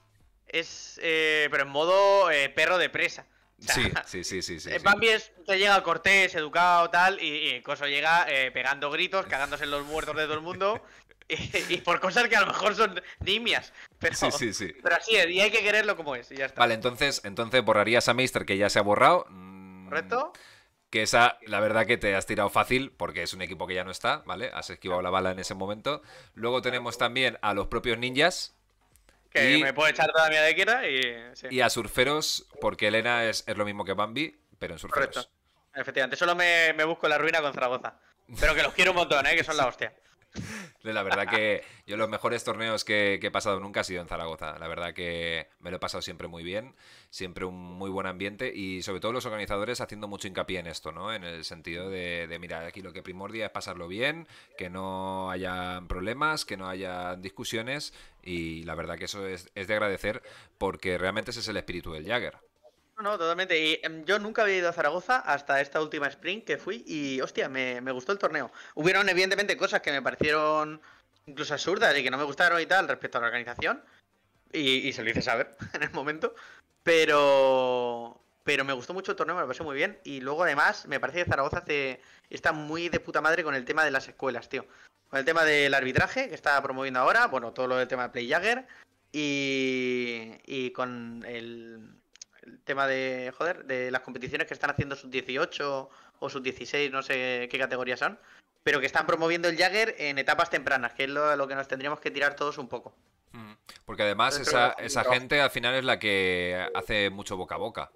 eh, pero en modo eh, perro de presa. sí, sí, sí, sí, sí. Bambi es, te llega cortés, educado, tal, y, y Coso llega pegando gritos, cagándose en los muertos de todo el mundo y, por cosas que a lo mejor son nimias. Pero, así es, y hay que quererlo como es. Y ya está. Vale, entonces, entonces borrarías a Meister que ya se ha borrado. Mm, ¿Correcto? Que esa, la verdad que te has tirado fácil, porque es un equipo que ya no está, ¿vale? Has esquivado la bala en ese momento. Luego tenemos también a los propios ninjas. Que me puede echar toda la mía de quiera y. Y a surferos, porque Elena es, lo mismo que Bambi, pero en surferos. Correcto. Efectivamente, solo me, me busco la ruina con Zaragoza. Pero que los quiero un montón, ¿eh? que son la hostia. La verdad que yo los mejores torneos que, he pasado nunca ha sido en Zaragoza. La verdad que me lo he pasado siempre muy bien, siempre un muy buen ambiente y sobre todo los organizadores haciendo mucho hincapié en esto, ¿no? En el sentido de, mirar aquí lo que primordia es pasarlo bien, que no haya problemas, que no haya discusiones y la verdad que eso es, es de agradecer porque realmente ese es el espíritu del Jagger. No, no, totalmente. Y, em, yo nunca había ido a Zaragoza hasta esta última sprint que fui y, hostia, me, gustó el torneo. Hubieron, evidentemente, cosas que me parecieron incluso absurdas y que no me gustaron y tal respecto a la organización. Y, se lo hice saber en el momento. Pero, pero me gustó mucho el torneo, me lo pasé muy bien. Y luego, además, me parece que Zaragoza está muy de puta madre con el tema de las escuelas, tío. Con el tema del arbitraje que está promoviendo ahora, bueno, todo lo del tema de Play Jagger. Y, y con el, el tema de, joder, de las competiciones que están haciendo sub 18 o sub 16, no sé qué categorías son, pero que están promoviendo el Jagger en etapas tempranas, que es lo, que nos tendríamos que tirar todos un poco. Mm, porque además esa, gente al final es la que hace mucho boca a boca.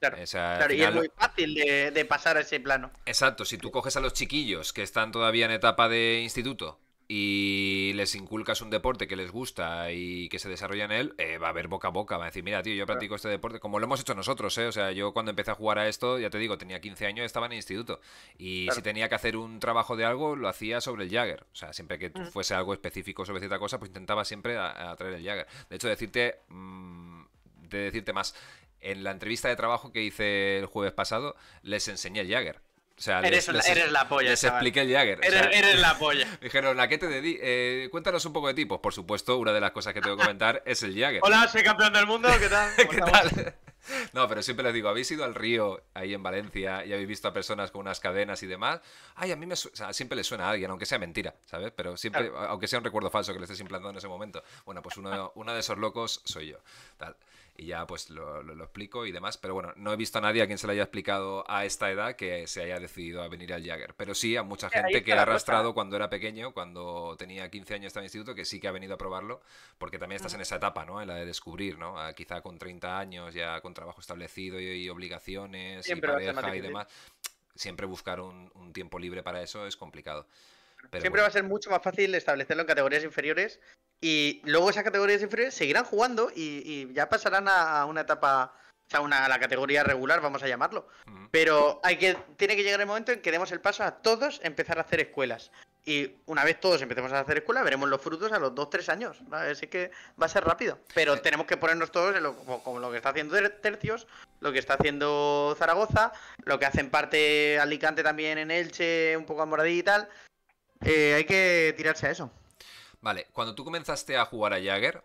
Claro, claro y es muy fácil de, de, pasar a ese plano. Exacto, si tú coges a los chiquillos que están todavía en etapa de instituto y les inculcas un deporte que les gusta y que se desarrolla en él, eh, va a haber boca a boca. Va a decir, mira, tío, yo practico este deporte, como lo hemos hecho nosotros, ¿eh? O sea, yo cuando empecé a jugar a esto, ya te digo, tenía 15 años, estaba en el instituto. Y si tenía que hacer un trabajo de algo, lo hacía sobre el Jagger. O sea, siempre que fuese algo específico sobre cierta cosa, pues intentaba siempre atraer el Jagger. De hecho, decirte, mm, de decirte más, en la entrevista de trabajo que hice el jueves pasado, les enseñé el Jagger eres, la polla. Les expliqué el Jagger. Eres, la polla. Dijeron, ¿a qué te di? Eh, cuéntanos un poco de ti. Pues, por supuesto, una de las cosas que tengo que comentar es el Jagger. Hola, soy campeón del mundo. ¿Qué tal? ¿Qué tal? No, pero siempre les digo, habéis ido al río ahí en Valencia y habéis visto a personas con unas cadenas y demás. Ay, a mí me o siempre le suena a alguien, aunque sea mentira, ¿sabes? Pero siempre, aunque sea un recuerdo falso que le estés implantando en ese momento. Bueno, pues uno, uno de esos locos soy yo. Tal y ya pues lo, explico y demás. Pero bueno, no he visto a nadie a quien se le haya explicado a esta edad que se haya decidido a venir al Jagger. Pero sí a mucha gente que ha arrastrado cuando era pequeño, cuando tenía 15 años estaba en el instituto, que sí que ha venido a probarlo, porque también estás en esa etapa, ¿no? En la de descubrir, ¿no? Ah, quizá con 30 años, ya con trabajo establecido y, obligaciones y pareja y demás. Siempre buscar un tiempo libre para eso es complicado. Siempre va a ser mucho más fácil establecerlo en categorías inferiores y luego esas categorías inferiores seguirán jugando y, ya pasarán a, una etapa, o sea, a la categoría regular, vamos a llamarlo. Pero hay que, tiene que llegar el momento en que demos el paso a todos empezar a hacer escuelas. Y una vez todos empecemos a hacer escuela, veremos los frutos a los 2-3 años. Así que va a ser rápido. Pero tenemos que ponernos todos en lo, como, lo que está haciendo Tercios, lo que está haciendo Zaragoza, lo que hacen parte Alicante también en Elche, un poco a Moradí y tal. Eh, hay que tirarse a eso. Vale, cuando tú comenzaste a jugar a Jagger,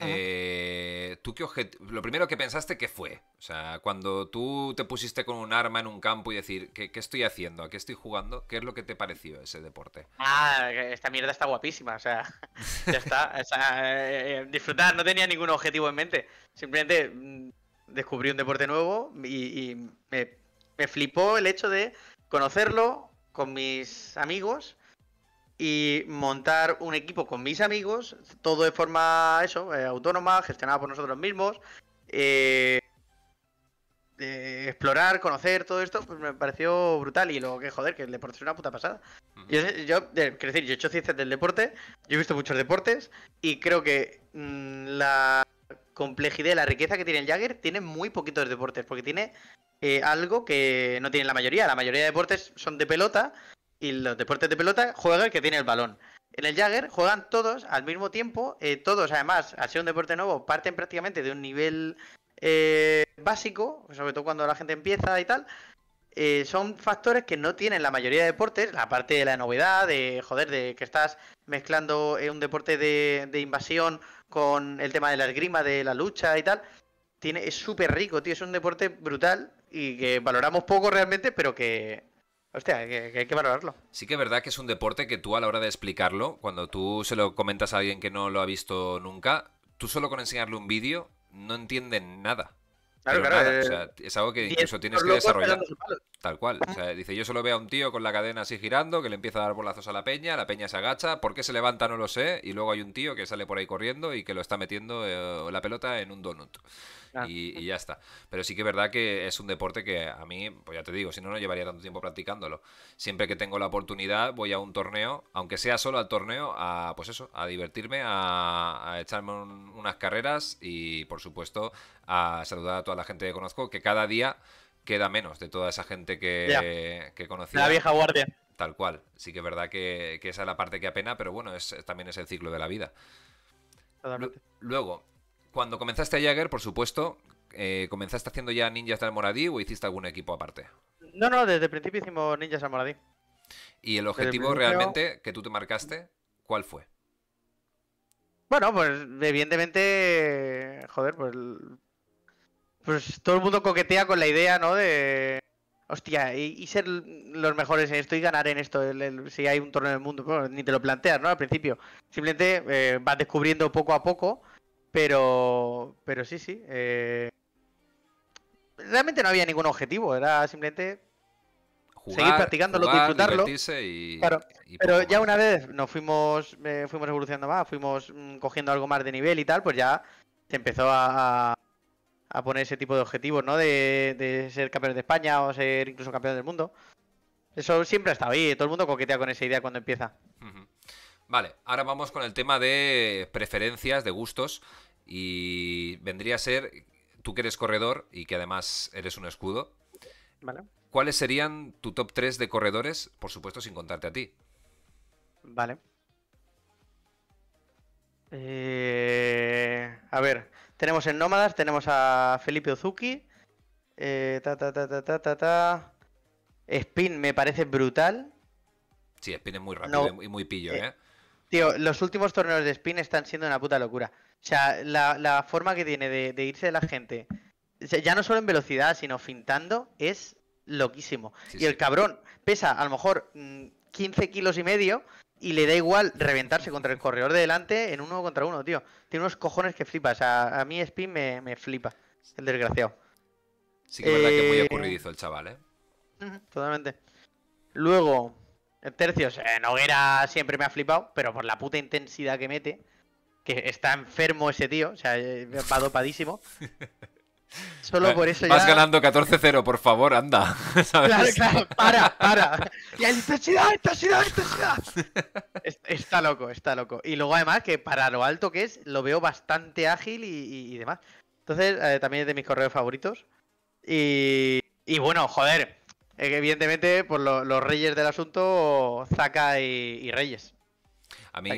eh, ¿tú qué objetivo? Lo primero que pensaste, ¿qué fue? O sea, cuando tú te pusiste con un arma en un campo y decir, ¿qué, estoy haciendo? ¿A qué estoy jugando? ¿Qué es lo que te pareció ese deporte? Ah, esta mierda está guapísima, o sea, ya está. o eh, disfrutar, no tenía ningún objetivo en mente. Simplemente mm, descubrí un deporte nuevo y, me flipó el hecho de conocerlo con mis amigos y montar un equipo con mis amigos, todo de forma eso, eh, autónoma, gestionada por nosotros mismos. Eh, eh, explorar, conocer todo esto, pues me pareció brutal. Y luego que joder, que el deporte es una puta pasada. Yo, eh, quiero decir, yo he hecho ciencias del deporte, yo he visto muchos deportes, y creo que mm, la complejidad, y la riqueza que tiene el Jagger, tiene muy poquitos deportes, porque tiene algo que no tiene la mayoría. La mayoría de deportes son de pelota y los deportes de pelota juega el que tiene el balón. En el Jagger juegan todos al mismo tiempo, eh, todos además, al ser un deporte nuevo, parten prácticamente de un nivel eh, básico, sobre todo cuando la gente empieza y tal. Eh, son factores que no tienen la mayoría de deportes, la parte de la novedad, de joder, de que estás mezclando un deporte de, invasión con el tema de la esgrima, de la lucha y tal. Tiene, es súper rico, tío, es un deporte brutal y que valoramos poco realmente, pero que, Hostia, que, hay que valorarlo. Sí que es verdad que es un deporte que tú a la hora de explicarlo, cuando tú se lo comentas a alguien que no lo ha visto nunca, tú solo con enseñarle un vídeo no entienden nada. Claro, claro. Eh, es algo que incluso tienes que desarrollar. Tal cual. dice, yo solo veo a un tío con la cadena así girando, que le empieza a dar bolazos a la peña, la peña se agacha, ¿por qué se levanta? No lo sé. Y luego hay un tío que sale por ahí corriendo y que lo está metiendo eh, la pelota en un donut. Ah. Y, ya está. Pero sí que es verdad que es un deporte que a mí, pues ya te digo, si no, no llevaría tanto tiempo practicándolo. Siempre que tengo la oportunidad, voy a un torneo, aunque sea solo al torneo, a pues eso, a divertirme, a, echarme unas carreras y, por supuesto, a saludar a toda la gente que conozco, que cada día queda menos de toda esa gente que, que conocía. La vieja guardia. Tal cual. Sí que es verdad que, esa es la parte que apena, pero bueno, es, también es el ciclo de la vida. Luego, cuando comenzaste a Jagger, por supuesto, eh, ¿comenzaste haciendo ya Ninjas al Moradí o hiciste algún equipo aparte? No, no, desde el principio hicimos Ninjas al Moradí. ¿Y el objetivo realmente que tú te marcaste, cuál fue? Bueno, pues evidentemente, joder, pues pues todo el mundo coquetea con la idea, ¿no? De, hostia, y, ser los mejores en esto y ganar en esto, si hay un torneo del mundo, pues, ni te lo planteas, ¿no? Al principio, simplemente eh, vas descubriendo poco a poco, pero, pero sí, sí. Eh, realmente no había ningún objetivo, era simplemente seguir practicándolo, disfrutarlo. pero ya una vez nos fuimos, eh, fuimos evolucionando más, fuimos mm, cogiendo algo más de nivel y tal, pues ya se empezó a, a poner ese tipo de objetivos, ¿no? De, ser campeón de España o ser incluso campeón del mundo. Eso siempre ha estado ahí, todo el mundo coquetea con esa idea cuando empieza. Vale, ahora vamos con el tema de preferencias, de gustos, y vendría a ser, tú que eres corredor y que además eres un escudo, vale. ¿cuáles serían tu top 3 de corredores, por supuesto sin contarte a ti? Vale. Eh, a ver, tenemos en Nómadas, tenemos a Felipe Ozuki. Eh, ta, ta, ta, ta, ta, ta, Spin me parece brutal. Sí, Spin es muy rápido y muy pillo, eh, eh, Tío, los últimos torneos de Spin están siendo una puta locura. O sea, la, forma que tiene de, irse la gente, ya no solo en velocidad, sino fintando, es loquísimo. y el cabrón pesa a lo mejor 15 mm, kilos y medio, y le da igual reventarse contra el corredor de delante en uno contra uno, tío. Tiene unos cojones que flipas. O sea, a mí Spin me, flipa, el desgraciado. Sí que es verdad que muy ocurridizo eh, el chaval, ¿eh? Totalmente. Luego, tercios. en eh, Noguera siempre me ha flipado, pero por la puta intensidad que mete, que está enfermo ese tío, o sea, eh, va dopadísimo. Solo por eso Vas ganando 14-0, por favor, anda. Claro, claro, para, para. Y intensidad, intensidad, intensidad. está loco, está loco. Y luego además que para lo alto que es, lo veo bastante ágil y, demás. Entonces, eh, también es de mis correos favoritos. Y, bueno, joder, evidentemente, por los reyes del asunto, Zaka y, Reyes. A mí,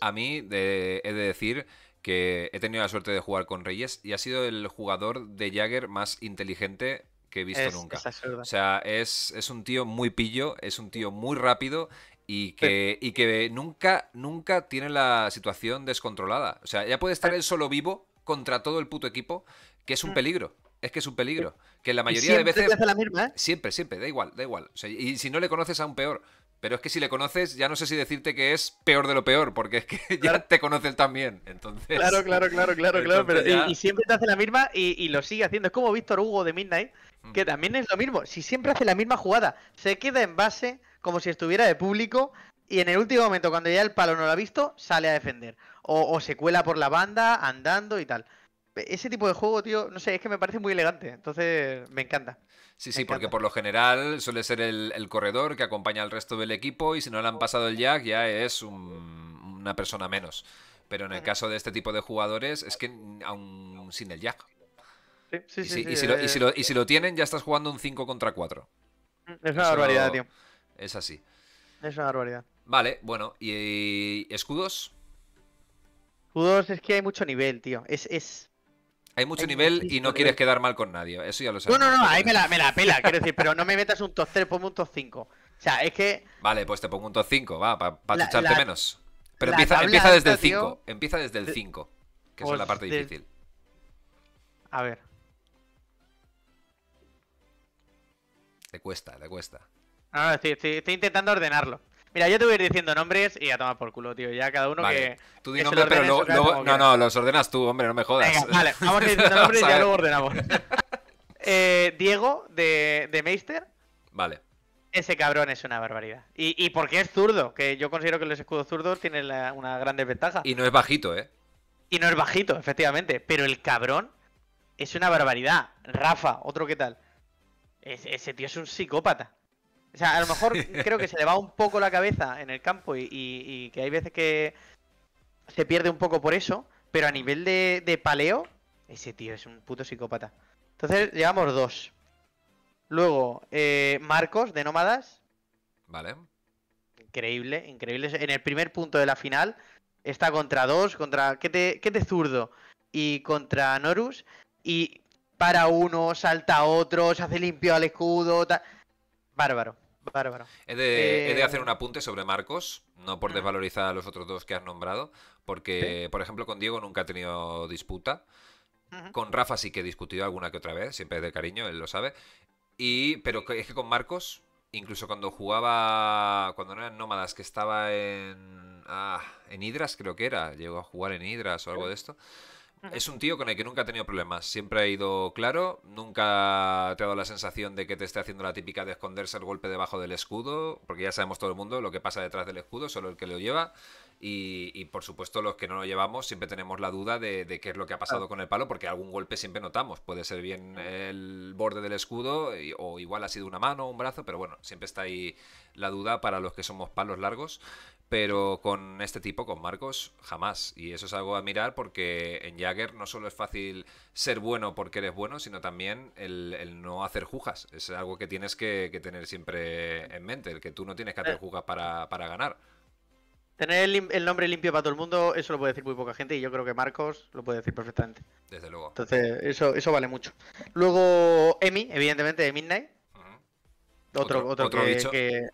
A mí de, he de decir que he tenido la suerte de jugar con Reyes y ha sido el jugador de Jagger más inteligente que he visto nunca. o sea, es, un tío muy pillo, es un tío muy rápido y que, que nunca, nunca tiene la situación descontrolada. O sea, ya puede estar eh. él solo vivo contra todo el puto equipo, que es un mm. peligro. Es que es un peligro. Que la mayoría de veces. la misma, ¿eh? Siempre, siempre, da igual, da igual. y si no le conoces, aún peor. Pero es que si le conoces, ya no sé si decirte que es peor de lo peor, porque es que ya te conocen también. Entonces. Claro, claro, claro, claro, claro. y, siempre te hace la misma y, lo sigue haciendo. Es como Víctor Hugo de Midnight, que también es lo mismo. Si siempre hace la misma jugada, se queda en base como si estuviera de público. Y en el último momento, cuando ya el palo no lo ha visto, sale a defender. o se cuela por la banda, andando y tal ese tipo de juego, tío, no sé, es que me parece muy elegante, entonces me encanta. Sí, sí, porque por lo general suele ser el, corredor que acompaña al resto del equipo y si no le han pasado el jack ya es una persona menos. Pero en el caso de este tipo de jugadores es que aún sin el jack. Sí, sí, si, sí, y, si lo, tienen ya estás jugando un 5 contra 4. Mm, es una barbaridad, tío. Es así. Es una barbaridad. Vale, bueno, ¿y, escudos? Escudos es que hay mucho nivel, tío. es, hay mucho nivel y no quieres quedar mal con nadie. Eso ya lo sabes. No, no, no, ahí me la, me la pela, quiero decir, pero no me metas un top 3, ponme un top 5. O sea, es que. Vale, pues te pongo un top 5, va, para echarte chucharte menos. Pero empieza, empieza desde, el 5. Empieza desde el 5, que es la pues parte difícil. A ver. Te cuesta, te cuesta. Ah, no, estoy intentando ordenarlo. Mira, yo te voy a ir diciendo nombres y a tomar por culo, tío. Ya cada uno que. Tú di nombres, pero luego. no, no, los ordenas tú, hombre, no me jodas. vale, vamos diciendo nombres y ya luego ordenamos. Eh, Diego, de, de Meister. Vale. Ese cabrón es una barbaridad. Y, y, porque es zurdo, que yo considero que los escudos zurdos tienen una gran desventaja. Y no es bajito, ¿eh? Y no es bajito, efectivamente. Pero el cabrón es una barbaridad. Rafa, otro que tal. ese tío es un psicópata. O sea, a lo mejor creo que se le va un poco la cabeza en el campo y, que hay veces que se pierde un poco por eso, pero a nivel de, paleo, ese tío es un puto psicópata. Entonces, llevamos dos. Luego, eh, Marcos de Nómadas. Vale. Increíble, increíble. En el primer punto de la final está contra dos, contra. ¿Qué te, qué te zurdo? Y contra Norus. Y para uno, salta otro, se hace limpio al escudo. Tal. Bárbaro, bárbaro. He de, eh, hacer un apunte sobre Marcos, no por ah. desvalorizar a los otros dos que has nombrado, porque, por ejemplo, con Diego nunca ha tenido disputa. Con Rafa sí que he discutido alguna que otra vez, siempre es de cariño, él lo sabe. Y, pero es que con Marcos, incluso cuando jugaba, cuando no eran nómadas, que estaba en, ah, en Hidras creo que era, llegó a jugar en Hidras o algo de esto. Es un tío con el que nunca ha tenido problemas. Siempre ha ido claro. Nunca te ha dado la sensación de que te esté haciendo la típica de esconderse el golpe debajo del escudo. Porque ya sabemos todo el mundo lo que pasa detrás del escudo, solo el que lo lleva. Y, por supuesto, los que no lo llevamos siempre tenemos la duda de, qué es lo que ha pasado con el palo, porque algún golpe siempre notamos. Puede ser bien el borde del escudo, o igual ha sido una mano, o un brazo, pero bueno, siempre está ahí la duda para los que somos palos largos pero con este tipo, con Marcos, jamás. Y eso es algo a admirar porque en Jagger no solo es fácil ser bueno porque eres bueno, sino también el, no hacer jugas. Es algo que tienes que, tener siempre en mente, el que tú no tienes que hacer eh. jugas para, ganar. Tener el, nombre limpio para todo el mundo, eso lo puede decir muy poca gente y yo creo que Marcos lo puede decir perfectamente. Desde luego. Entonces, eso, eso vale mucho. Luego, Emi, evidentemente, de Midnight. Otro, otro, que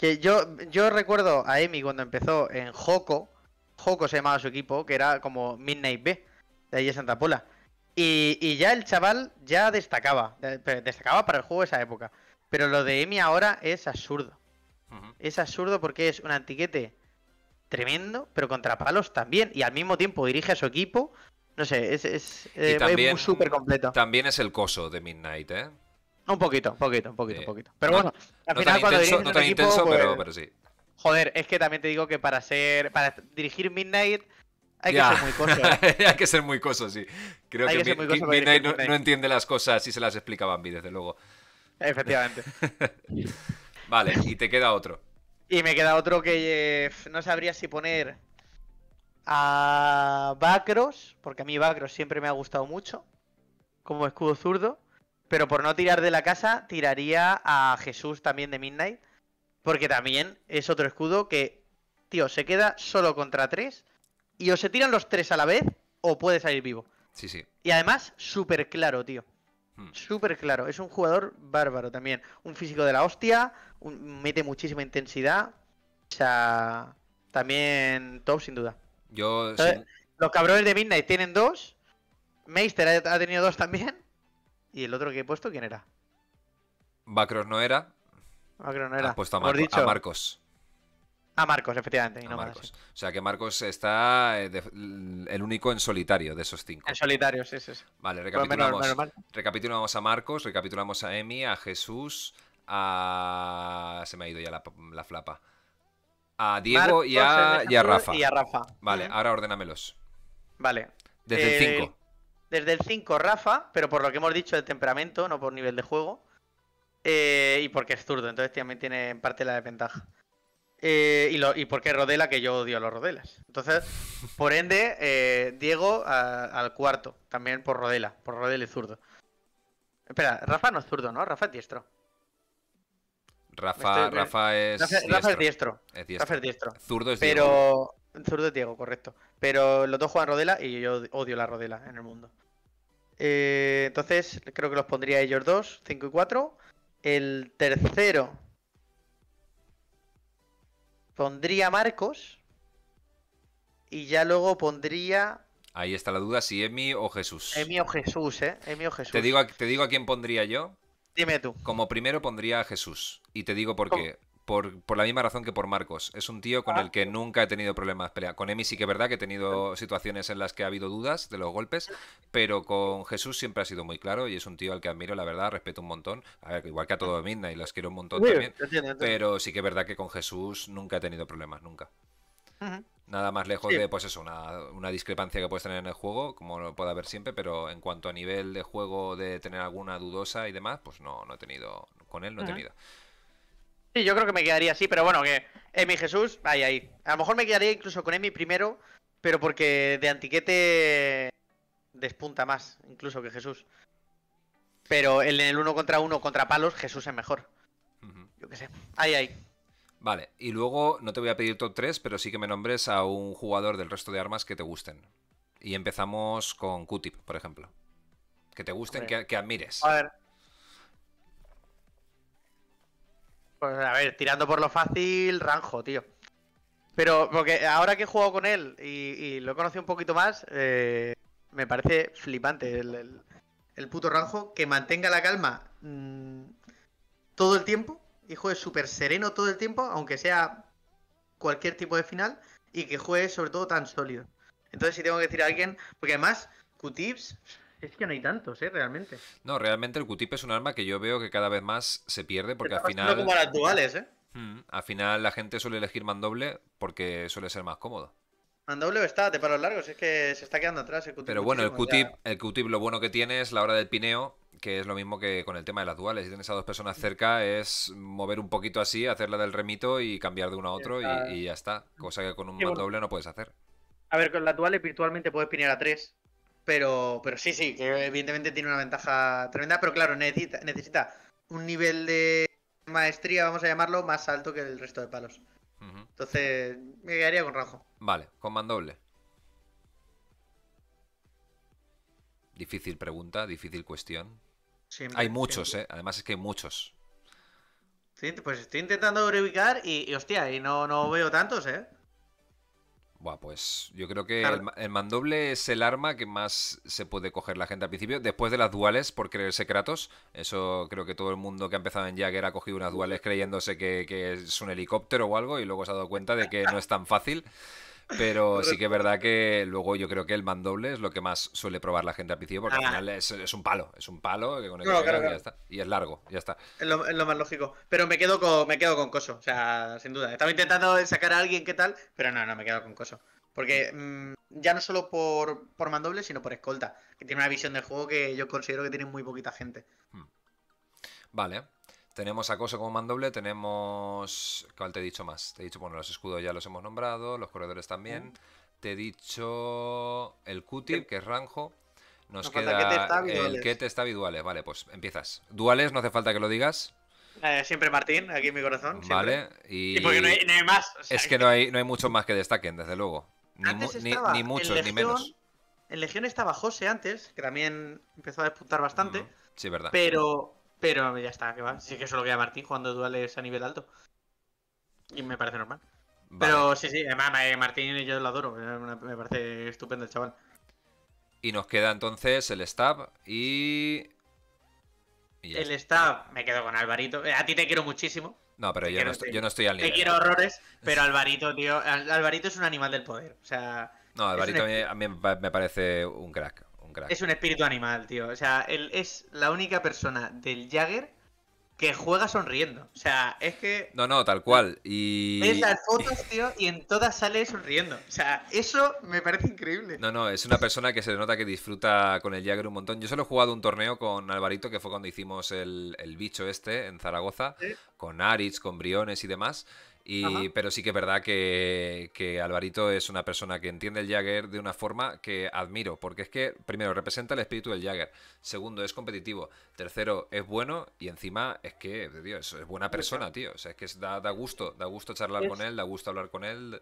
que yo, yo recuerdo a Emi cuando empezó en Joco. Joco se llamaba su equipo, que era como Midnight B, de ahí de Santa Pola. Y, ya el chaval ya destacaba. Destacaba para el juego de esa época. Pero lo de Emi ahora es absurdo. Es absurdo porque es un antiquete tremendo, pero contra palos también. Y al mismo tiempo dirige a su equipo. No sé, es, eh, muy súper completo. También es el coso de Midnight, ¿eh? Un poquito, un poquito, un poquito, un eh, poquito. Pero bueno, al final cuando no tan intenso, pues, pero, sí. Joder, es que también te digo que para ser para dirigir Midnight hay que ser muy coso. ¿eh? hay que ser muy coso, sí. Creo que, Midnight, no, entiende las cosas y se las explica Bambi, desde luego. Efectivamente. vale, y te queda otro. Y me queda otro que eh, no sabría si poner a Bacros, porque a mí Bacros siempre me ha gustado mucho, como escudo zurdo. Pero por no tirar de la casa, tiraría a Jesús también de Midnight. Porque también es otro escudo que, tío, se queda solo contra tres. Y o se tiran los tres a la vez, o puede salir vivo. Sí, sí. Y además, súper claro, tío. Hmm. Súper claro. Es un jugador bárbaro también. Un físico de la hostia. Mete muchísima intensidad. O sea, también top, sin duda. Yo. Los cabrones de Midnight tienen dos. Meister ha tenido dos también. ¿Y el otro que he puesto quién era? Macros no era. Macros no era. puesto a, Marcos. A Marcos, efectivamente. no O sea que Marcos está eh, el único en solitario de esos cinco. En solitario, sí, sí. Vale, pues recapitulamos, recapitulamos a Marcos, recapitulamos a Emi, a Jesús, a... Se me ha ido ya la, flapa. A Diego y, a, eh, Rafa. Y a Rafa. Vale, ahora órdenamelos. Vale. Desde el 5. Eh, desde el 5 Rafa, pero por lo que hemos dicho el temperamento, no por nivel de juego. Eh, y porque es zurdo, entonces también tiene en parte la desventaja. Eh, y, y, porque Rodela, que yo odio a los Rodelas. Entonces, por ende, eh, Diego al cuarto, también por Rodela, por Rodela y zurdo. Espera, Rafa no es zurdo, ¿no? Rafa es diestro. Rafa, Rafa, es, Rafa, diestro. es diestro. Rafa es diestro. Zurdo es Pero, Zurdo de Diego, correcto. Pero los dos juegan rodela y yo odio la rodela en el mundo. Eh, entonces, creo que los pondría ellos dos, 5 y 4. El tercero pondría Marcos. Y ya luego pondría. Ahí está la duda, si Emi o Jesús. Emi o Jesús, ¿eh? Emi o Jesús. Te digo, a, te digo quién pondría yo. Dime tú. Como primero pondría a Jesús. Y te digo por qué por, la misma razón que por Marcos. Es un tío con el ah. que nunca he tenido problemas pelea. Con Emi sí que es verdad que he tenido situaciones en las que ha habido dudas de los golpes, pero con Jesús siempre ha sido muy claro y es un tío al que admiro, la verdad, respeto un montón. igual que a todo y ah. los quiero un montón también. Pero sí que es verdad que con Jesús nunca he tenido problemas, nunca. Nada más lejos de, pues eso, una, discrepancia que puedes tener en el juego, como lo puede haber siempre, pero en cuanto a nivel de juego, de tener alguna dudosa y demás, pues no, no he tenido, con él no he tenido. Sí, yo creo que me quedaría así, pero bueno, que Emi Jesús, ahí, ahí. A lo mejor me quedaría incluso con Emi primero, pero porque de Antiquete despunta más, incluso que Jesús. Pero en el uno contra uno contra palos, Jesús es mejor. Yo qué sé. Ahí, ahí. Vale, y luego no te voy a pedir top tres, pero sí que me nombres a un jugador del resto de armas que te gusten. Y empezamos con q por ejemplo. Que te gusten, que, admires. A ver, Pues a ver, tirando por lo fácil, Ranjo, tío. Pero porque ahora que he jugado con él y, lo he conocido un poquito más, eh, me parece flipante el, el, puto Ranjo que mantenga la calma mm, todo el tiempo y juegue súper sereno todo el tiempo, aunque sea cualquier tipo de final, y que juegue sobre todo tan sólido. Entonces, si tengo que decir a alguien, porque además, Q-Tips es que no hay tantos, ¿eh? Realmente. No, realmente el Q-tip es un arma que yo veo que cada vez más se pierde porque al final. como las duales, ¿eh? Hmm, al final la gente suele elegir mandoble porque suele ser más cómodo. Mandoble está de los largos, es que se está quedando atrás el q Pero bueno, el Q-tip, el lo bueno que tiene es la hora del pineo, que es lo mismo que con el tema de las duales. Si tienes a dos personas cerca, es mover un poquito así, hacerla del remito y cambiar de uno a otro y, y ya está. Cosa que con un mandoble no puedes hacer. A ver, con las duales virtualmente puedes pinear a tres. Pero, sí, sí, que evidentemente tiene una ventaja tremenda, pero claro, necesita, necesita un nivel de maestría, vamos a llamarlo, más alto que el resto de palos. Entonces, me quedaría con rojo. Vale, con mandoble. Difícil pregunta, difícil cuestión. hay muchos, ¿eh? Además es que hay muchos. pues estoy intentando reubicar y, hostia, y no, no veo tantos, ¿eh? Buah, pues yo creo que el, mandoble es el arma que más se puede coger la gente al principio, después de las duales por creerse Kratos. Eso creo que todo el mundo que ha empezado en Jagger ha cogido unas duales creyéndose que es un helicóptero o algo y luego se ha dado cuenta de que no es tan fácil. Pero sí que es verdad que luego yo creo que el mandoble es lo que más suele probar la gente al principio, porque al ah. final es, un palo, es un palo con Y, ya está, y es largo, ya está. Es lo, más lógico. Pero me quedo con, me quedo con coso, o sea, sin duda. Estaba intentando sacar a alguien que tal, pero no, no, me quedo con coso. Porque mm, ya no solo por, por mandoble, sino por escolta, que tiene una visión del juego que yo considero que tiene muy poquita gente. Hmm. Vale. Tenemos acoso como mandoble, tenemos... ¿Cuál te he dicho más? Te he dicho, bueno, los escudos ya los hemos nombrado, los corredores también. Te he dicho el cutil, que es ranjo. Nos, queda el que te está duales. Vale, pues empiezas. Duales, no hace falta que lo digas. Eh, siempre Martín, aquí en mi corazón. Vale. Y... no hay, más. es que no hay, no hay muchos más que destaquen, desde luego. Ni, muchos, ni menos. En Legión estaba José antes, que también empezó a despuntar bastante. sí, verdad. Pero pero ya está, que va. Sí que solo queda Martín jugando duales a nivel alto. Y me parece normal. Pero sí, sí, además eh, Martín y yo lo adoro. Eh, me parece estupendo el chaval. Y nos queda entonces el stab y. el stab, me quedo con Alvarito. Eh, a ti te quiero muchísimo. No, pero yo, no estoy, al nivel. Te quiero horrores, pero Alvarito, tío. Alvarito es un animal del poder. O sea. No, Alvarito a mí me parece un crack. Es un espíritu animal, tío. O sea, él es la única persona del Jagger que juega sonriendo. O sea, es que. No, no, tal cual. Y. Ves fotos, tío, y en todas sale sonriendo. O sea, eso me parece increíble. No, no, es una persona que se nota que disfruta con el Jagger un montón. Yo solo he jugado un torneo con Alvarito, que fue cuando hicimos el, bicho este en Zaragoza, con Aritz, con Briones y demás pero sí que es verdad que, Alvarito es una persona que entiende el Jagger de una forma que admiro, porque es que, primero, representa el espíritu del Jagger, segundo, es competitivo, tercero, es bueno y encima es que, Dios, es buena persona, tío. O sea, es que da, da, gusto, da gusto charlar con él, da gusto hablar con él.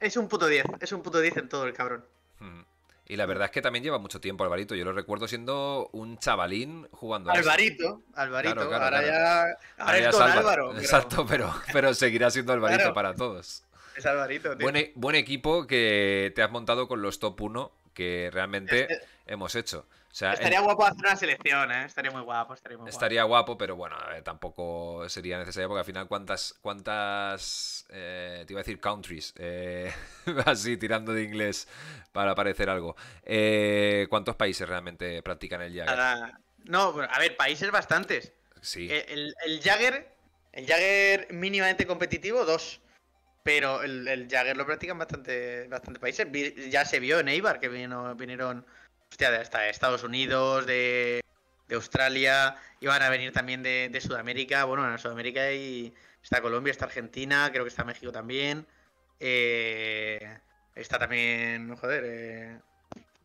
Es un puto 10, es un puto 10 en todo el cabrón. Hmm. Y la verdad es que también lleva mucho tiempo Alvarito. Yo lo recuerdo siendo un chavalín jugando. Alvarito, Alvarito. ahora, Ya, ahora, es Álvaro. Exacto, pero, pero seguirá siendo Alvarito para todos. Es Alvarito, tío. Buen, e-, buen, equipo que te has montado con los top 1 que realmente hemos hecho estaría guapo hacer una selección, ¿eh? Estaría muy guapo, estaría guapo. Estaría guapo, pero bueno, tampoco sería necesario porque al final cuántas, cuántas, eh, te iba a decir countries, eh, así tirando de inglés para parecer algo. Eh, ¿Cuántos países realmente practican el Jagger? No, a ver, países bastantes. Sí. El, el Jagger, el Jagger mínimamente competitivo, dos. Pero el, el Jagger lo practican bastante, bastante países. Ya se vio en Eibar que vinieron hostia, de Estados Unidos, de, de Australia, iban a venir también de, Sudamérica, bueno, en Sudamérica hay, está Colombia, está Argentina, creo que está México también, eh, está también, joder, eh,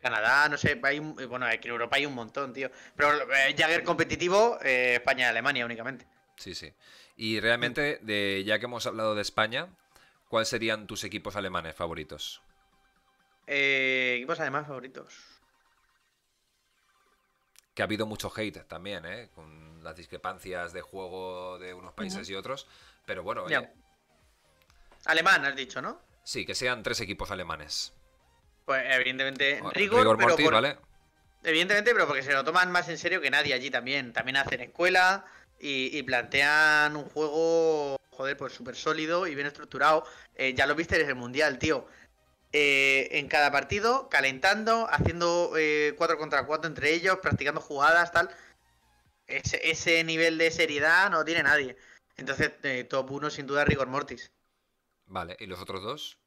Canadá, no sé, bueno, aquí en Europa hay un montón, tío, pero eh, Jagger competitivo, eh, España y Alemania únicamente. Sí, sí. Y realmente, de, ya que hemos hablado de España, ¿cuáles serían tus equipos alemanes favoritos? equipos alemanes favoritos que ha habido mucho hate también, ¿eh? con las discrepancias de juego de unos países y otros. Pero bueno. Alemán, has dicho, ¿no? Sí, que sean tres equipos alemanes. Pues evidentemente, rigor, pero ¿vale? Evidentemente, pero porque se lo toman más en serio que nadie allí también. También hacen escuela y, plantean un juego, joder, pues súper sólido y bien estructurado. Eh, ya lo viste desde el Mundial, tío. Eh, en cada partido, calentando, haciendo eh, 4 contra 4 entre ellos, practicando jugadas, tal. Ese, nivel de seriedad no tiene nadie. Entonces, eh, top 1 sin duda Rigor Mortis. Vale, ¿y los otros dos?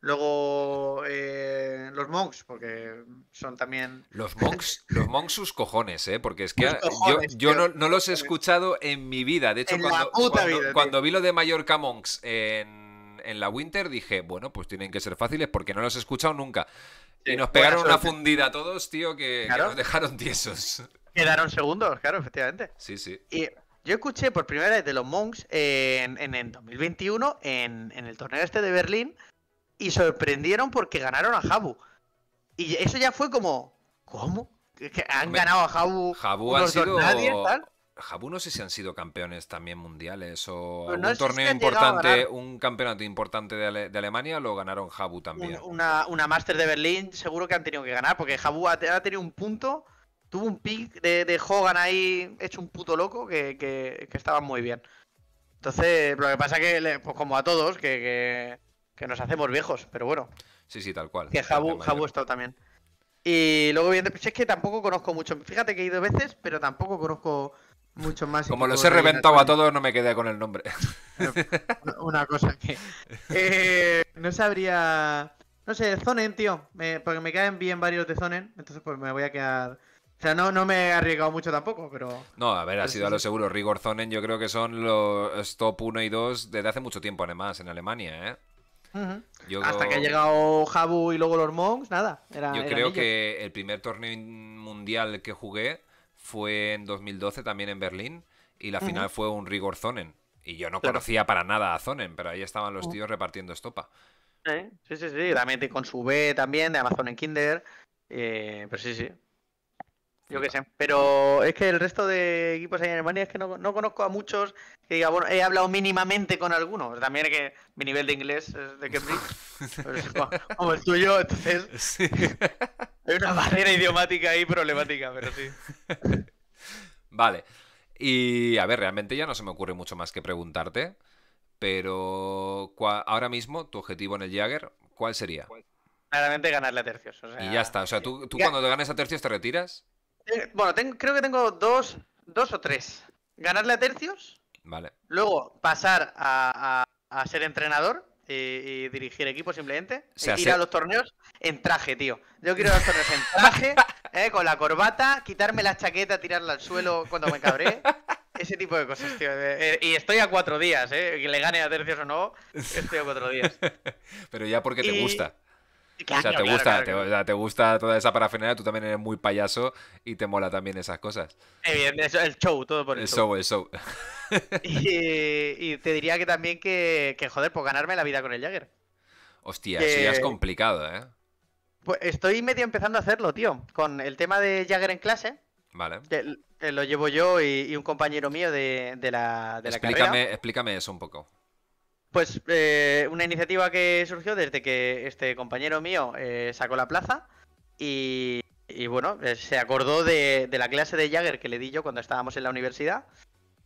Luego eh, los monks, porque son también. Los monks, los monks sus cojones, ¿eh? Porque es que yo, no, los he escuchado en mi vida. De hecho, cuando, cuando vi lo de Mallorca Monks en en la Winter dije, bueno, pues tienen que ser fáciles porque no los he escuchado nunca. y nos pegaron una fundida a todos, tío, que, nos dejaron tiesos. Quedaron segundos, claro, efectivamente. Sí, sí. Y yo escuché por primera vez de los Monks eh, en, en, 2021 en, el torneo este de Berlín y sorprendieron porque ganaron a Jabu. Y eso ya fue como, ¿cómo? han ganado a Jabu. Jabu ha sido. Nadie, Jabu no sé si han sido campeones también mundiales o algún torneo importante, un campeonato importante de, Alemania lo ganaron Jabu también. Una, una Master de Berlín seguro que han tenido que ganar porque Jabu ha, tenido un punto, tuvo un pick de, Hogan ahí hecho un puto loco que, que, estaba muy bien. Entonces, lo que pasa es que, pues como a todos, que, nos hacemos viejos, pero bueno. Sí, sí, tal cual. Que Jabu, Jabu estado también. Y luego, bien, pues es que tampoco conozco mucho. Fíjate que he ido veces, pero tampoco conozco mucho más. Como los he reventado a todos, no me quedé con el nombre. Una cosa que. Eh, no sabría. No sé, Zonen, tío. porque me caen bien varios de Zonen. Entonces, pues me voy a quedar. O sea, no, no me he arriesgado mucho tampoco, pero. No, a ver, ha sido a lo seguro. Rigor Zonen, yo creo que son los top 1 y 2 desde hace mucho tiempo, además, en Alemania, ¿eh? yo... Hasta que ha llegado Jabu y luego los Monks, nada. Era, yo creo que el primer torneo mundial que jugué fue en 2012 también en Berlín y la final fue un rigor Zonen. Y yo no conocía para nada a Zonen, pero ahí estaban los tíos repartiendo estopa. Sí, sí, sí, también con su B también, de Amazon en Kinder. Eh, pero sí, sí. Yo qué sé. Pero es que el resto de equipos ahí en Alemania es que no, no conozco a muchos que he hablado mínimamente con algunos. También es que mi nivel de inglés es de Cambridge. como, el tuyo, entonces. Sí. Hay una barrera ah, idiomática ahí problemática, pero sí. vale. Y a ver, realmente ya no se me ocurre mucho más que preguntarte, pero ahora mismo tu objetivo en el Jagger, ¿cuál sería? Pues, Claramente ganarle a tercios. Y ya está, o sea, tú, cuando te ganes a tercios te retiras. Eh, bueno, creo que tengo dos, dos o tres. Ganarle a tercios. Vale. Luego pasar a, a ser entrenador y, dirigir equipo simplemente. sea, ir a los torneos en traje, tío. Yo quiero los torneos en traje, eh, con la corbata, quitarme la chaqueta, tirarla al suelo cuando me cabré. Ese tipo de cosas, tío. Eh, eh, y estoy a cuatro días, ¿eh? Que le gane a tercios o no, estoy a cuatro días. Pero ya porque te gusta. o sea, te gusta, gusta toda esa parafernalia, tú también eres muy payaso y te mola también esas cosas. Eh, el show, todo por el, show. y, te diría que también que, joder, por ganarme la vida con el Jagger. Hostia, eso ya es complicado, ¿eh? Pues estoy medio empezando a hacerlo, tío. Con el tema de Jagger en clase. Vale. lo llevo yo y, un compañero mío de, la, de Explícame eso un poco. Pues eh, una iniciativa que surgió desde que este compañero mío eh, sacó la plaza y, bueno, eh, se acordó de, la clase de Jagger que le di yo cuando estábamos en la universidad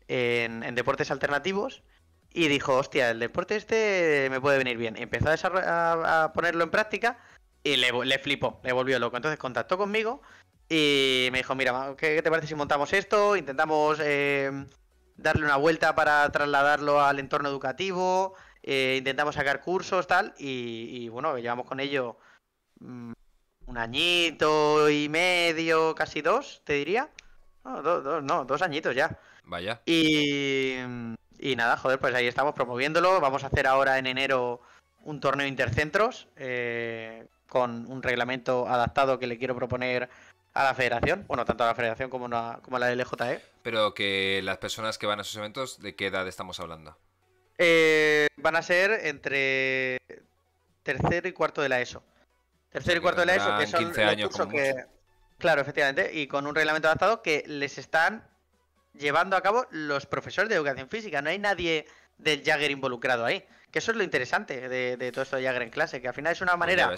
en, deportes alternativos y dijo, hostia, el deporte este me puede venir bien. Empezó a, ponerlo en práctica y le, le flipó, le volvió loco. Entonces contactó conmigo y me dijo, mira, ¿qué, te parece si montamos esto? Intentamos eh, darle una vuelta para trasladarlo al entorno educativo, eh, intentamos sacar cursos, tal, y, bueno, llevamos con ello mm, un añito y medio, casi dos, te diría. No, dos, añitos ya. Vaya. Y, y nada, joder, pues ahí estamos promoviéndolo. Vamos a hacer ahora en enero un torneo intercentros eh, con un reglamento adaptado que le quiero proponer a la federación, bueno, tanto a la federación como, a la LJE. Pero que las personas que van a esos eventos, ¿de qué edad estamos hablando? Eh, van a ser entre tercero y cuarto de la ESO. Tercero y cuarto de la ESO, que son 15 años que... Claro, efectivamente, y con un reglamento adaptado que les están llevando a cabo los profesores de educación física. No hay nadie del Jagger involucrado ahí. Que eso es lo interesante de, de todo esto de Jagger en clase, que al final es una pues manera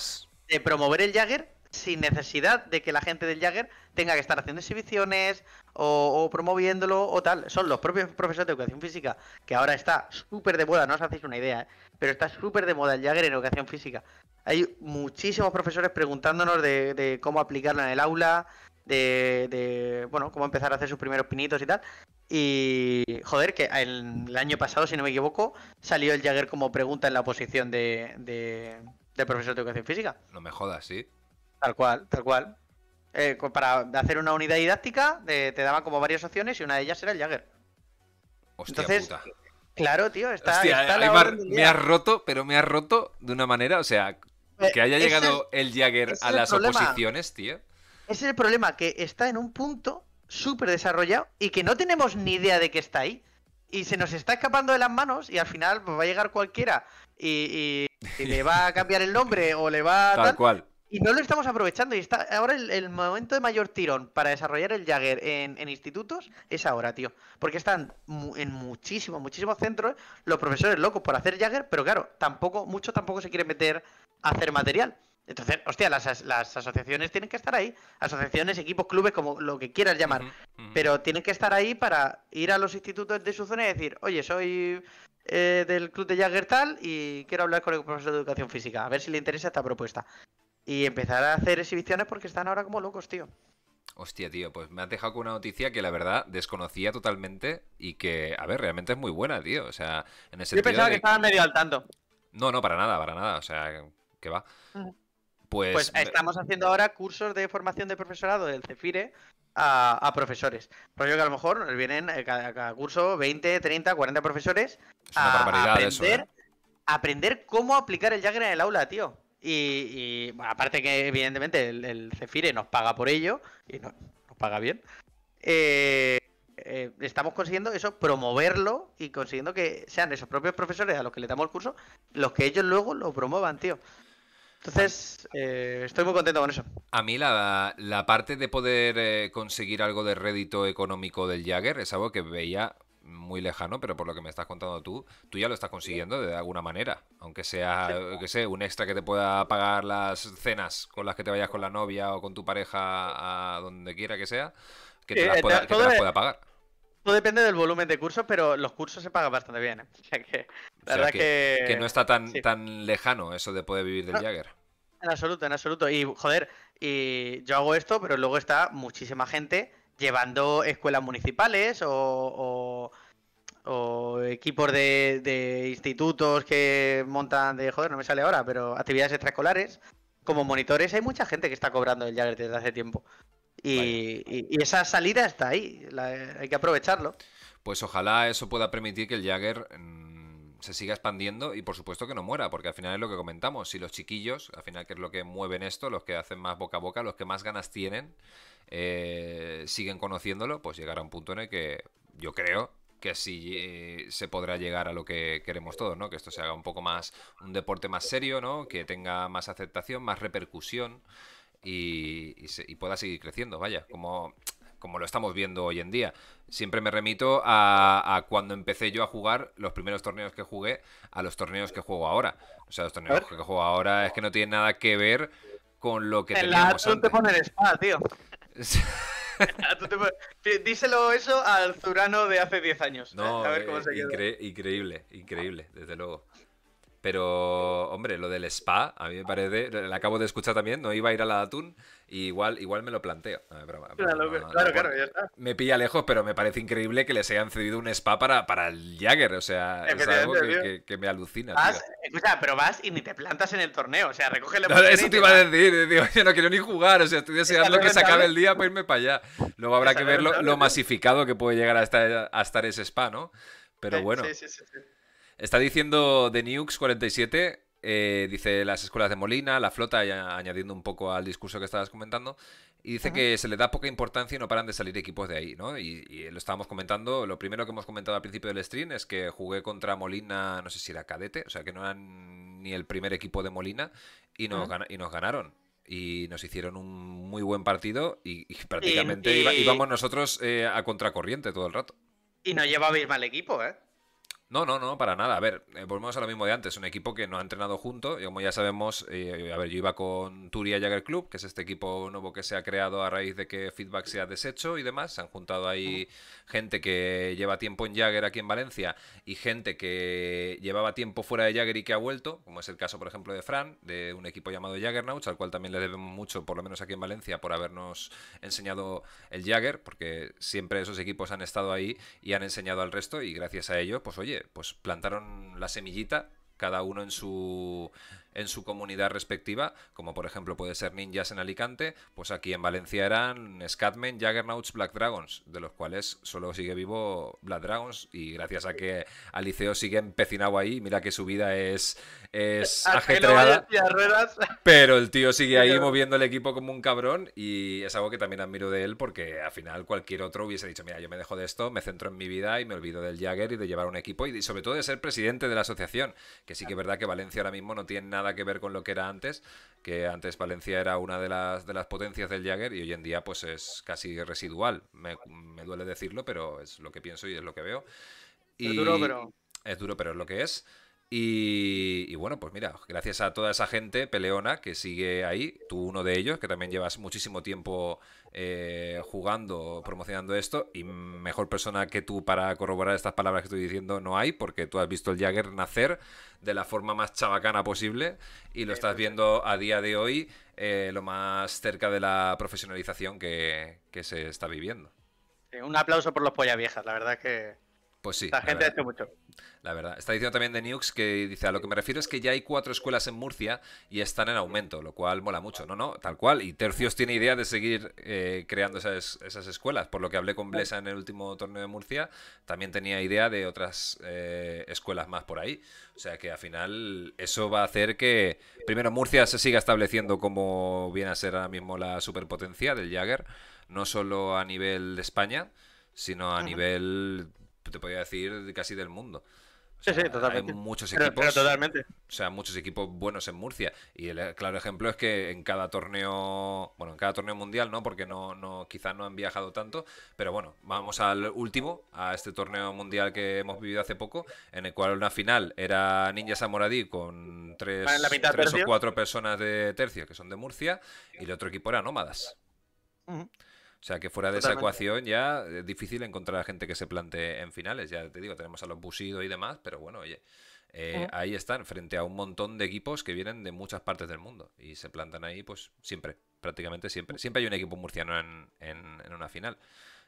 de promover el Jagger sin necesidad de que la gente del Jagger tenga que estar haciendo exhibiciones o, promoviéndolo o tal. Son los propios profesores de educación física, que ahora está súper de moda, no os hacéis una idea, ¿eh? pero está súper de moda el Jagger en educación física. Hay muchísimos profesores preguntándonos de, cómo aplicarlo en el aula, de, bueno, cómo empezar a hacer sus primeros pinitos y tal. Y joder, que el, año pasado, si no me equivoco, salió el Jagger como pregunta en la posición de, de profesor de educación física. No me jodas, sí. Tal cual, tal cual. Eh, para hacer una unidad didáctica te daban como varias opciones y una de ellas era el Jagger. Hostia Entonces, Claro, tío, me has roto, pero me has roto de una manera, o sea, eh, que haya llegado el, Jagger a las oposiciones, tío. Ese es el problema, que está en un punto súper desarrollado y que no tenemos ni idea de que está ahí. Y se nos está escapando de las manos y al final pues, va a llegar cualquiera y, le va a cambiar el nombre o le va a... tal cual. Y no lo estamos aprovechando. Y está ahora el, momento de mayor tirón para desarrollar el Jagger en, institutos es ahora, tío. Porque están en muchísimos, muchísimos centros los profesores locos por hacer Jagger, pero claro, tampoco, muchos tampoco se quiere meter a hacer material. Entonces, hostia, las, las asociaciones tienen que estar ahí. Asociaciones, equipos, clubes, como lo que quieras llamar. Pero tienen que estar ahí para ir a los institutos de su zona y decir, oye, soy eh, del club de Jagger tal y quiero hablar con el profesor de educación física, a ver si le interesa esta propuesta y empezar a hacer exhibiciones porque están ahora como locos, tío. Hostia, tío, pues me has dejado con una noticia que la verdad desconocía totalmente y que, a ver, realmente es muy buena, tío. O sea, en ese Yo pensaba que estaban medio al tanto. No, no, para nada, para nada. O sea, que va. Pues... pues estamos haciendo ahora cursos de formación de profesorado del CEFIRE a, profesores. Porque a lo mejor vienen eh, cada, curso 20, 30, 40 profesores a, aprender, ¿eh? aprender cómo aplicar el Jagger en el aula, tío. Y, aparte que evidentemente el, Cefire nos paga por ello y nos paga bien. Eh, eh, estamos consiguiendo eso, promoverlo y consiguiendo que sean esos propios profesores a los que le damos el curso los que ellos luego lo promuevan, tío. Entonces, eh, estoy muy contento con eso. A mí la, la parte de poder conseguir algo de rédito económico del Jagger es algo que veía muy lejano, pero por lo que me estás contando tú, tú ya lo estás consiguiendo de alguna manera, aunque sea, que sé, un extra que te pueda pagar las cenas con las que te vayas con la novia o con tu pareja a donde quiera que sea, que te, eh, las, eh, pueda, pagar. Todo depende del volumen de cursos, pero los cursos se pagan bastante bien. ¿eh? O sea que, la verdad que, que... no está tan, tan lejano eso de poder vivir del Jagger. En absoluto, en absoluto. Y, joder, y yo hago esto, pero luego está muchísima gente llevando escuelas municipales o, equipos de, institutos que montan de, joder, no me sale ahora, pero actividades extraescolares, como monitores, hay mucha gente que está cobrando el Jagger desde hace tiempo. Y, esa salida está ahí, hay que aprovecharlo. Pues ojalá eso pueda permitir que el Jagger mm, se siga expandiendo y por supuesto que no muera, porque al final es lo que comentamos, si los chiquillos, al final que es lo que mueven esto, los que hacen más boca a boca, los que más ganas tienen, eh, siguen conociéndolo, pues llegará un punto en el que yo creo que así eh, se podrá llegar a lo que queremos todos, ¿no? Que esto se haga un poco más, un deporte más serio, ¿no? Que tenga más aceptación, más repercusión y, pueda seguir creciendo, vaya, como, como lo estamos viendo hoy en día. Siempre me remito a, cuando empecé yo a jugar, los primeros torneos que jugué, a los torneos que juego ahora. O sea, los torneos que juego ahora es que no tienen nada que ver con lo que teníamos te pone tío. Ah, díselo eso al Zurano de hace 10 años. ¿eh? Eh, increíble, increíble, desde luego. Pero, hombre, lo del spa, a mí me parece, la acabo de escuchar también, no iba a ir a la Atún, y igual, igual me lo planteo. claro, claro, ya está. Me pilla lejos, pero me parece increíble que les hayan cedido un spa para, el Jagger, o sea, es, algo que, me alucina. escucha, pero vas y ni te plantas en el torneo, o sea, recógele. eso te iba a decir, yo no quiero ni jugar, o sea, estoy lo que se acabe el día para irme para allá. Luego habrá que ver lo, masificado que puede llegar a estar, a estar ese spa, ¿no? Pero bueno. Está diciendo The Nukes 47, eh, dice las escuelas de Molina, la flota, añadiendo un poco al discurso que estabas comentando, y dice que se le da poca importancia y no paran de salir equipos de ahí, ¿no? Y, lo estábamos comentando, lo primero que hemos comentado al principio del stream es que jugué contra Molina, no sé si era cadete, o sea que no eran ni el primer equipo de Molina, y nos, ganaron. Y nos hicieron un muy buen partido y, prácticamente íbamos nosotros eh, a contracorriente todo el rato. Y no llevabais mal equipo, ¿eh? No, no, no, para nada. A ver, eh, volvemos a lo mismo de antes. Un equipo que no ha entrenado junto. Y como ya sabemos, eh, a ver, yo iba con Turia Jagger Club, que es este equipo nuevo que se ha creado a raíz de que feedback se ha deshecho y demás. Se han juntado ahí gente que lleva tiempo en Jagger aquí en Valencia y gente que llevaba tiempo fuera de Jagger y que ha vuelto, como es el caso, por ejemplo, de Fran, de un equipo llamado Jaggernauts, al cual también le debemos mucho, por lo menos aquí en Valencia, por habernos enseñado el Jagger, porque siempre esos equipos han estado ahí y han enseñado al resto. Y gracias a ellos, pues oye, pues plantaron la semillita, cada uno en su en su comunidad respectiva, como por ejemplo puede ser Ninjas en Alicante, pues aquí en Valencia eran Scatmen, Jaggernauts, Black Dragons, de los cuales solo sigue vivo Black Dragons y gracias a que Aliceo sigue empecinado ahí, mira que su vida es, es ajetreada, pero el tío sigue ahí moviendo el equipo como un cabrón y es algo que también admiro de él porque al final cualquier otro hubiese dicho, mira, yo me dejo de esto, me centro en mi vida y me olvido del Jagger y de llevar un equipo y sobre todo de ser presidente de la asociación, que sí que es verdad que Valencia ahora mismo no tiene nada que ver con lo que era antes, que antes Valencia era una de las, de las potencias del Jagger y hoy en día pues es casi residual. Me, me duele decirlo, pero es lo que pienso y es lo que veo. duro, pero... Es duro, pero es lo que es. Y, bueno, pues mira, gracias a toda esa gente peleona que sigue ahí, tú uno de ellos, que también llevas muchísimo tiempo eh, jugando, promocionando esto, y mejor persona que tú para corroborar estas palabras que estoy diciendo no hay, porque tú has visto el Jagger nacer de la forma más chabacana posible y lo estás viendo a día de hoy eh, lo más cerca de la profesionalización que, se está viviendo. Eh, un aplauso por los polla viejas, la verdad que pues sí. La, gente ha hecho mucho. La verdad. Está diciendo también de Nux que dice, a lo que me refiero es que ya hay cuatro escuelas en Murcia y están en aumento, lo cual mola mucho. No, no, tal cual. Y Tercios tiene idea de seguir eh, creando esas, escuelas. Por lo que hablé con Blesa en el último torneo de Murcia, también tenía idea de otras eh, escuelas más por ahí. O sea que al final eso va a hacer que, primero, Murcia se siga estableciendo como viene a ser ahora mismo la superpotencia del Jagger, no solo a nivel de España, sino a nivel te podía decir, casi del mundo. sí, sí, totalmente. Hay muchos equipos. totalmente. O sea, muchos equipos buenos en Murcia. Y el claro ejemplo es que en cada torneo, bueno, en cada torneo mundial, ¿no? Porque no, no, quizás no han viajado tanto. Pero bueno, vamos al último, a este torneo mundial que hemos vivido hace poco, en el cual una final era Ninja Samoradí con tres, ah, tres o cuatro personas de tercio que son de Murcia, y el otro equipo era Nómadas. O sea que fuera de esa ecuación ya es difícil encontrar a gente que se plante en finales. Ya te digo, tenemos a los Busido y demás, pero bueno, oye, eh, ahí están, frente a un montón de equipos que vienen de muchas partes del mundo y se plantan ahí, pues siempre, prácticamente siempre. Siempre hay un equipo murciano en, en, una final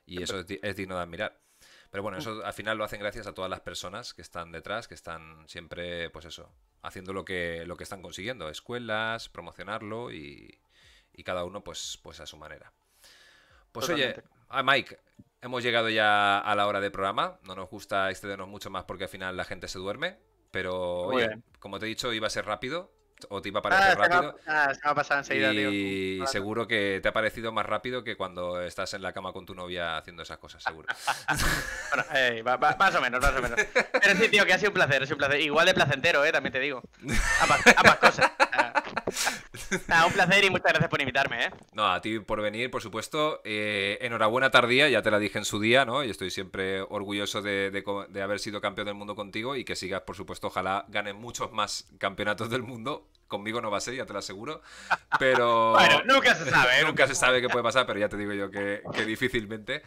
y eso es, digno de admirar. Pero bueno, eso al final lo hacen gracias a todas las personas que están detrás, que están siempre, pues eso, haciendo lo que, lo que están consiguiendo, escuelas, promocionarlo y, y cada uno pues, pues a su manera. Pues oye, ah, Mike, hemos llegado ya a la hora de programa. No nos gusta excedernos mucho más porque al final la gente se duerme. Pero como te he dicho, iba a ser rápido. O te iba a ah, parecer rápido. Ah, se va a pasar enseguida, y seguro que te ha parecido más rápido que cuando estás en la cama con tu novia haciendo esas cosas, seguro. bueno, eh, más o menos, más o menos. Pero sí, tío, que ha sido un placer, ha un placer. Igual de placentero, eh, también te digo. A ambas cosas. Ah, un placer y muchas gracias por invitarme, ¿eh? No, a ti por venir, por supuesto. Eh, enhorabuena tardía, ya te la dije en su día, ¿no? Y estoy siempre orgulloso de, de, haber sido campeón del mundo contigo y que sigas, por supuesto, ojalá ganes muchos más campeonatos del mundo conmigo no va a ser, ya te lo aseguro. Pero. bueno, nunca se sabe. ¿eh? nunca se sabe qué puede pasar, pero ya te digo yo que, que difícilmente.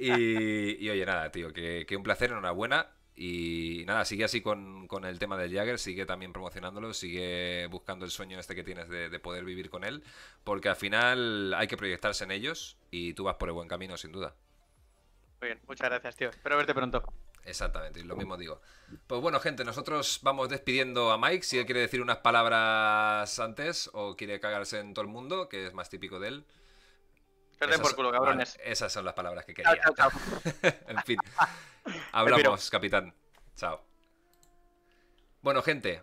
Y, y, oye, nada, tío, que, que un placer, enhorabuena. Y nada, sigue así con, el tema del Jagger, sigue también promocionándolo, sigue buscando el sueño este que tienes de, poder vivir con él, porque al final hay que proyectarse en ellos y tú vas por el buen camino, sin duda. Muy bien, muchas gracias, tío. Espero verte pronto. Exactamente, y lo mismo digo. Pues bueno, gente, nosotros vamos despidiendo a Mike. Si él quiere decir unas palabras antes o quiere cagarse en todo el mundo, que es más típico de él. esas son las palabras que quería. en fin. Hablamos, capitán. Chao. Bueno, gente,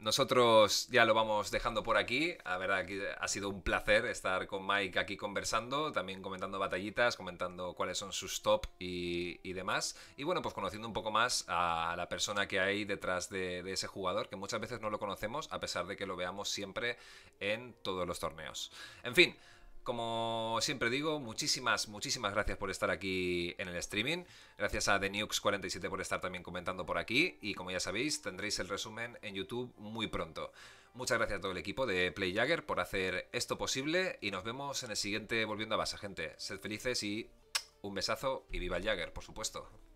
nosotros ya lo vamos dejando por aquí. La verdad que ha sido un placer estar con Mike aquí conversando, también comentando batallitas, comentando cuáles son sus top y, demás. Y bueno, pues conociendo un poco más a la persona que hay detrás de, ese jugador, que muchas veces no lo conocemos, a pesar de que lo veamos siempre en todos los torneos. En fin. Como siempre digo, muchísimas, muchísimas gracias por estar aquí en el streaming. Gracias a The 47 por estar también comentando por aquí. Y como ya sabéis, tendréis el resumen en YouTube muy pronto. Muchas gracias a todo el equipo de Play por hacer esto posible. Y nos vemos en el siguiente Volviendo a base gente. Sed felices y un besazo y viva el Jagger, por supuesto.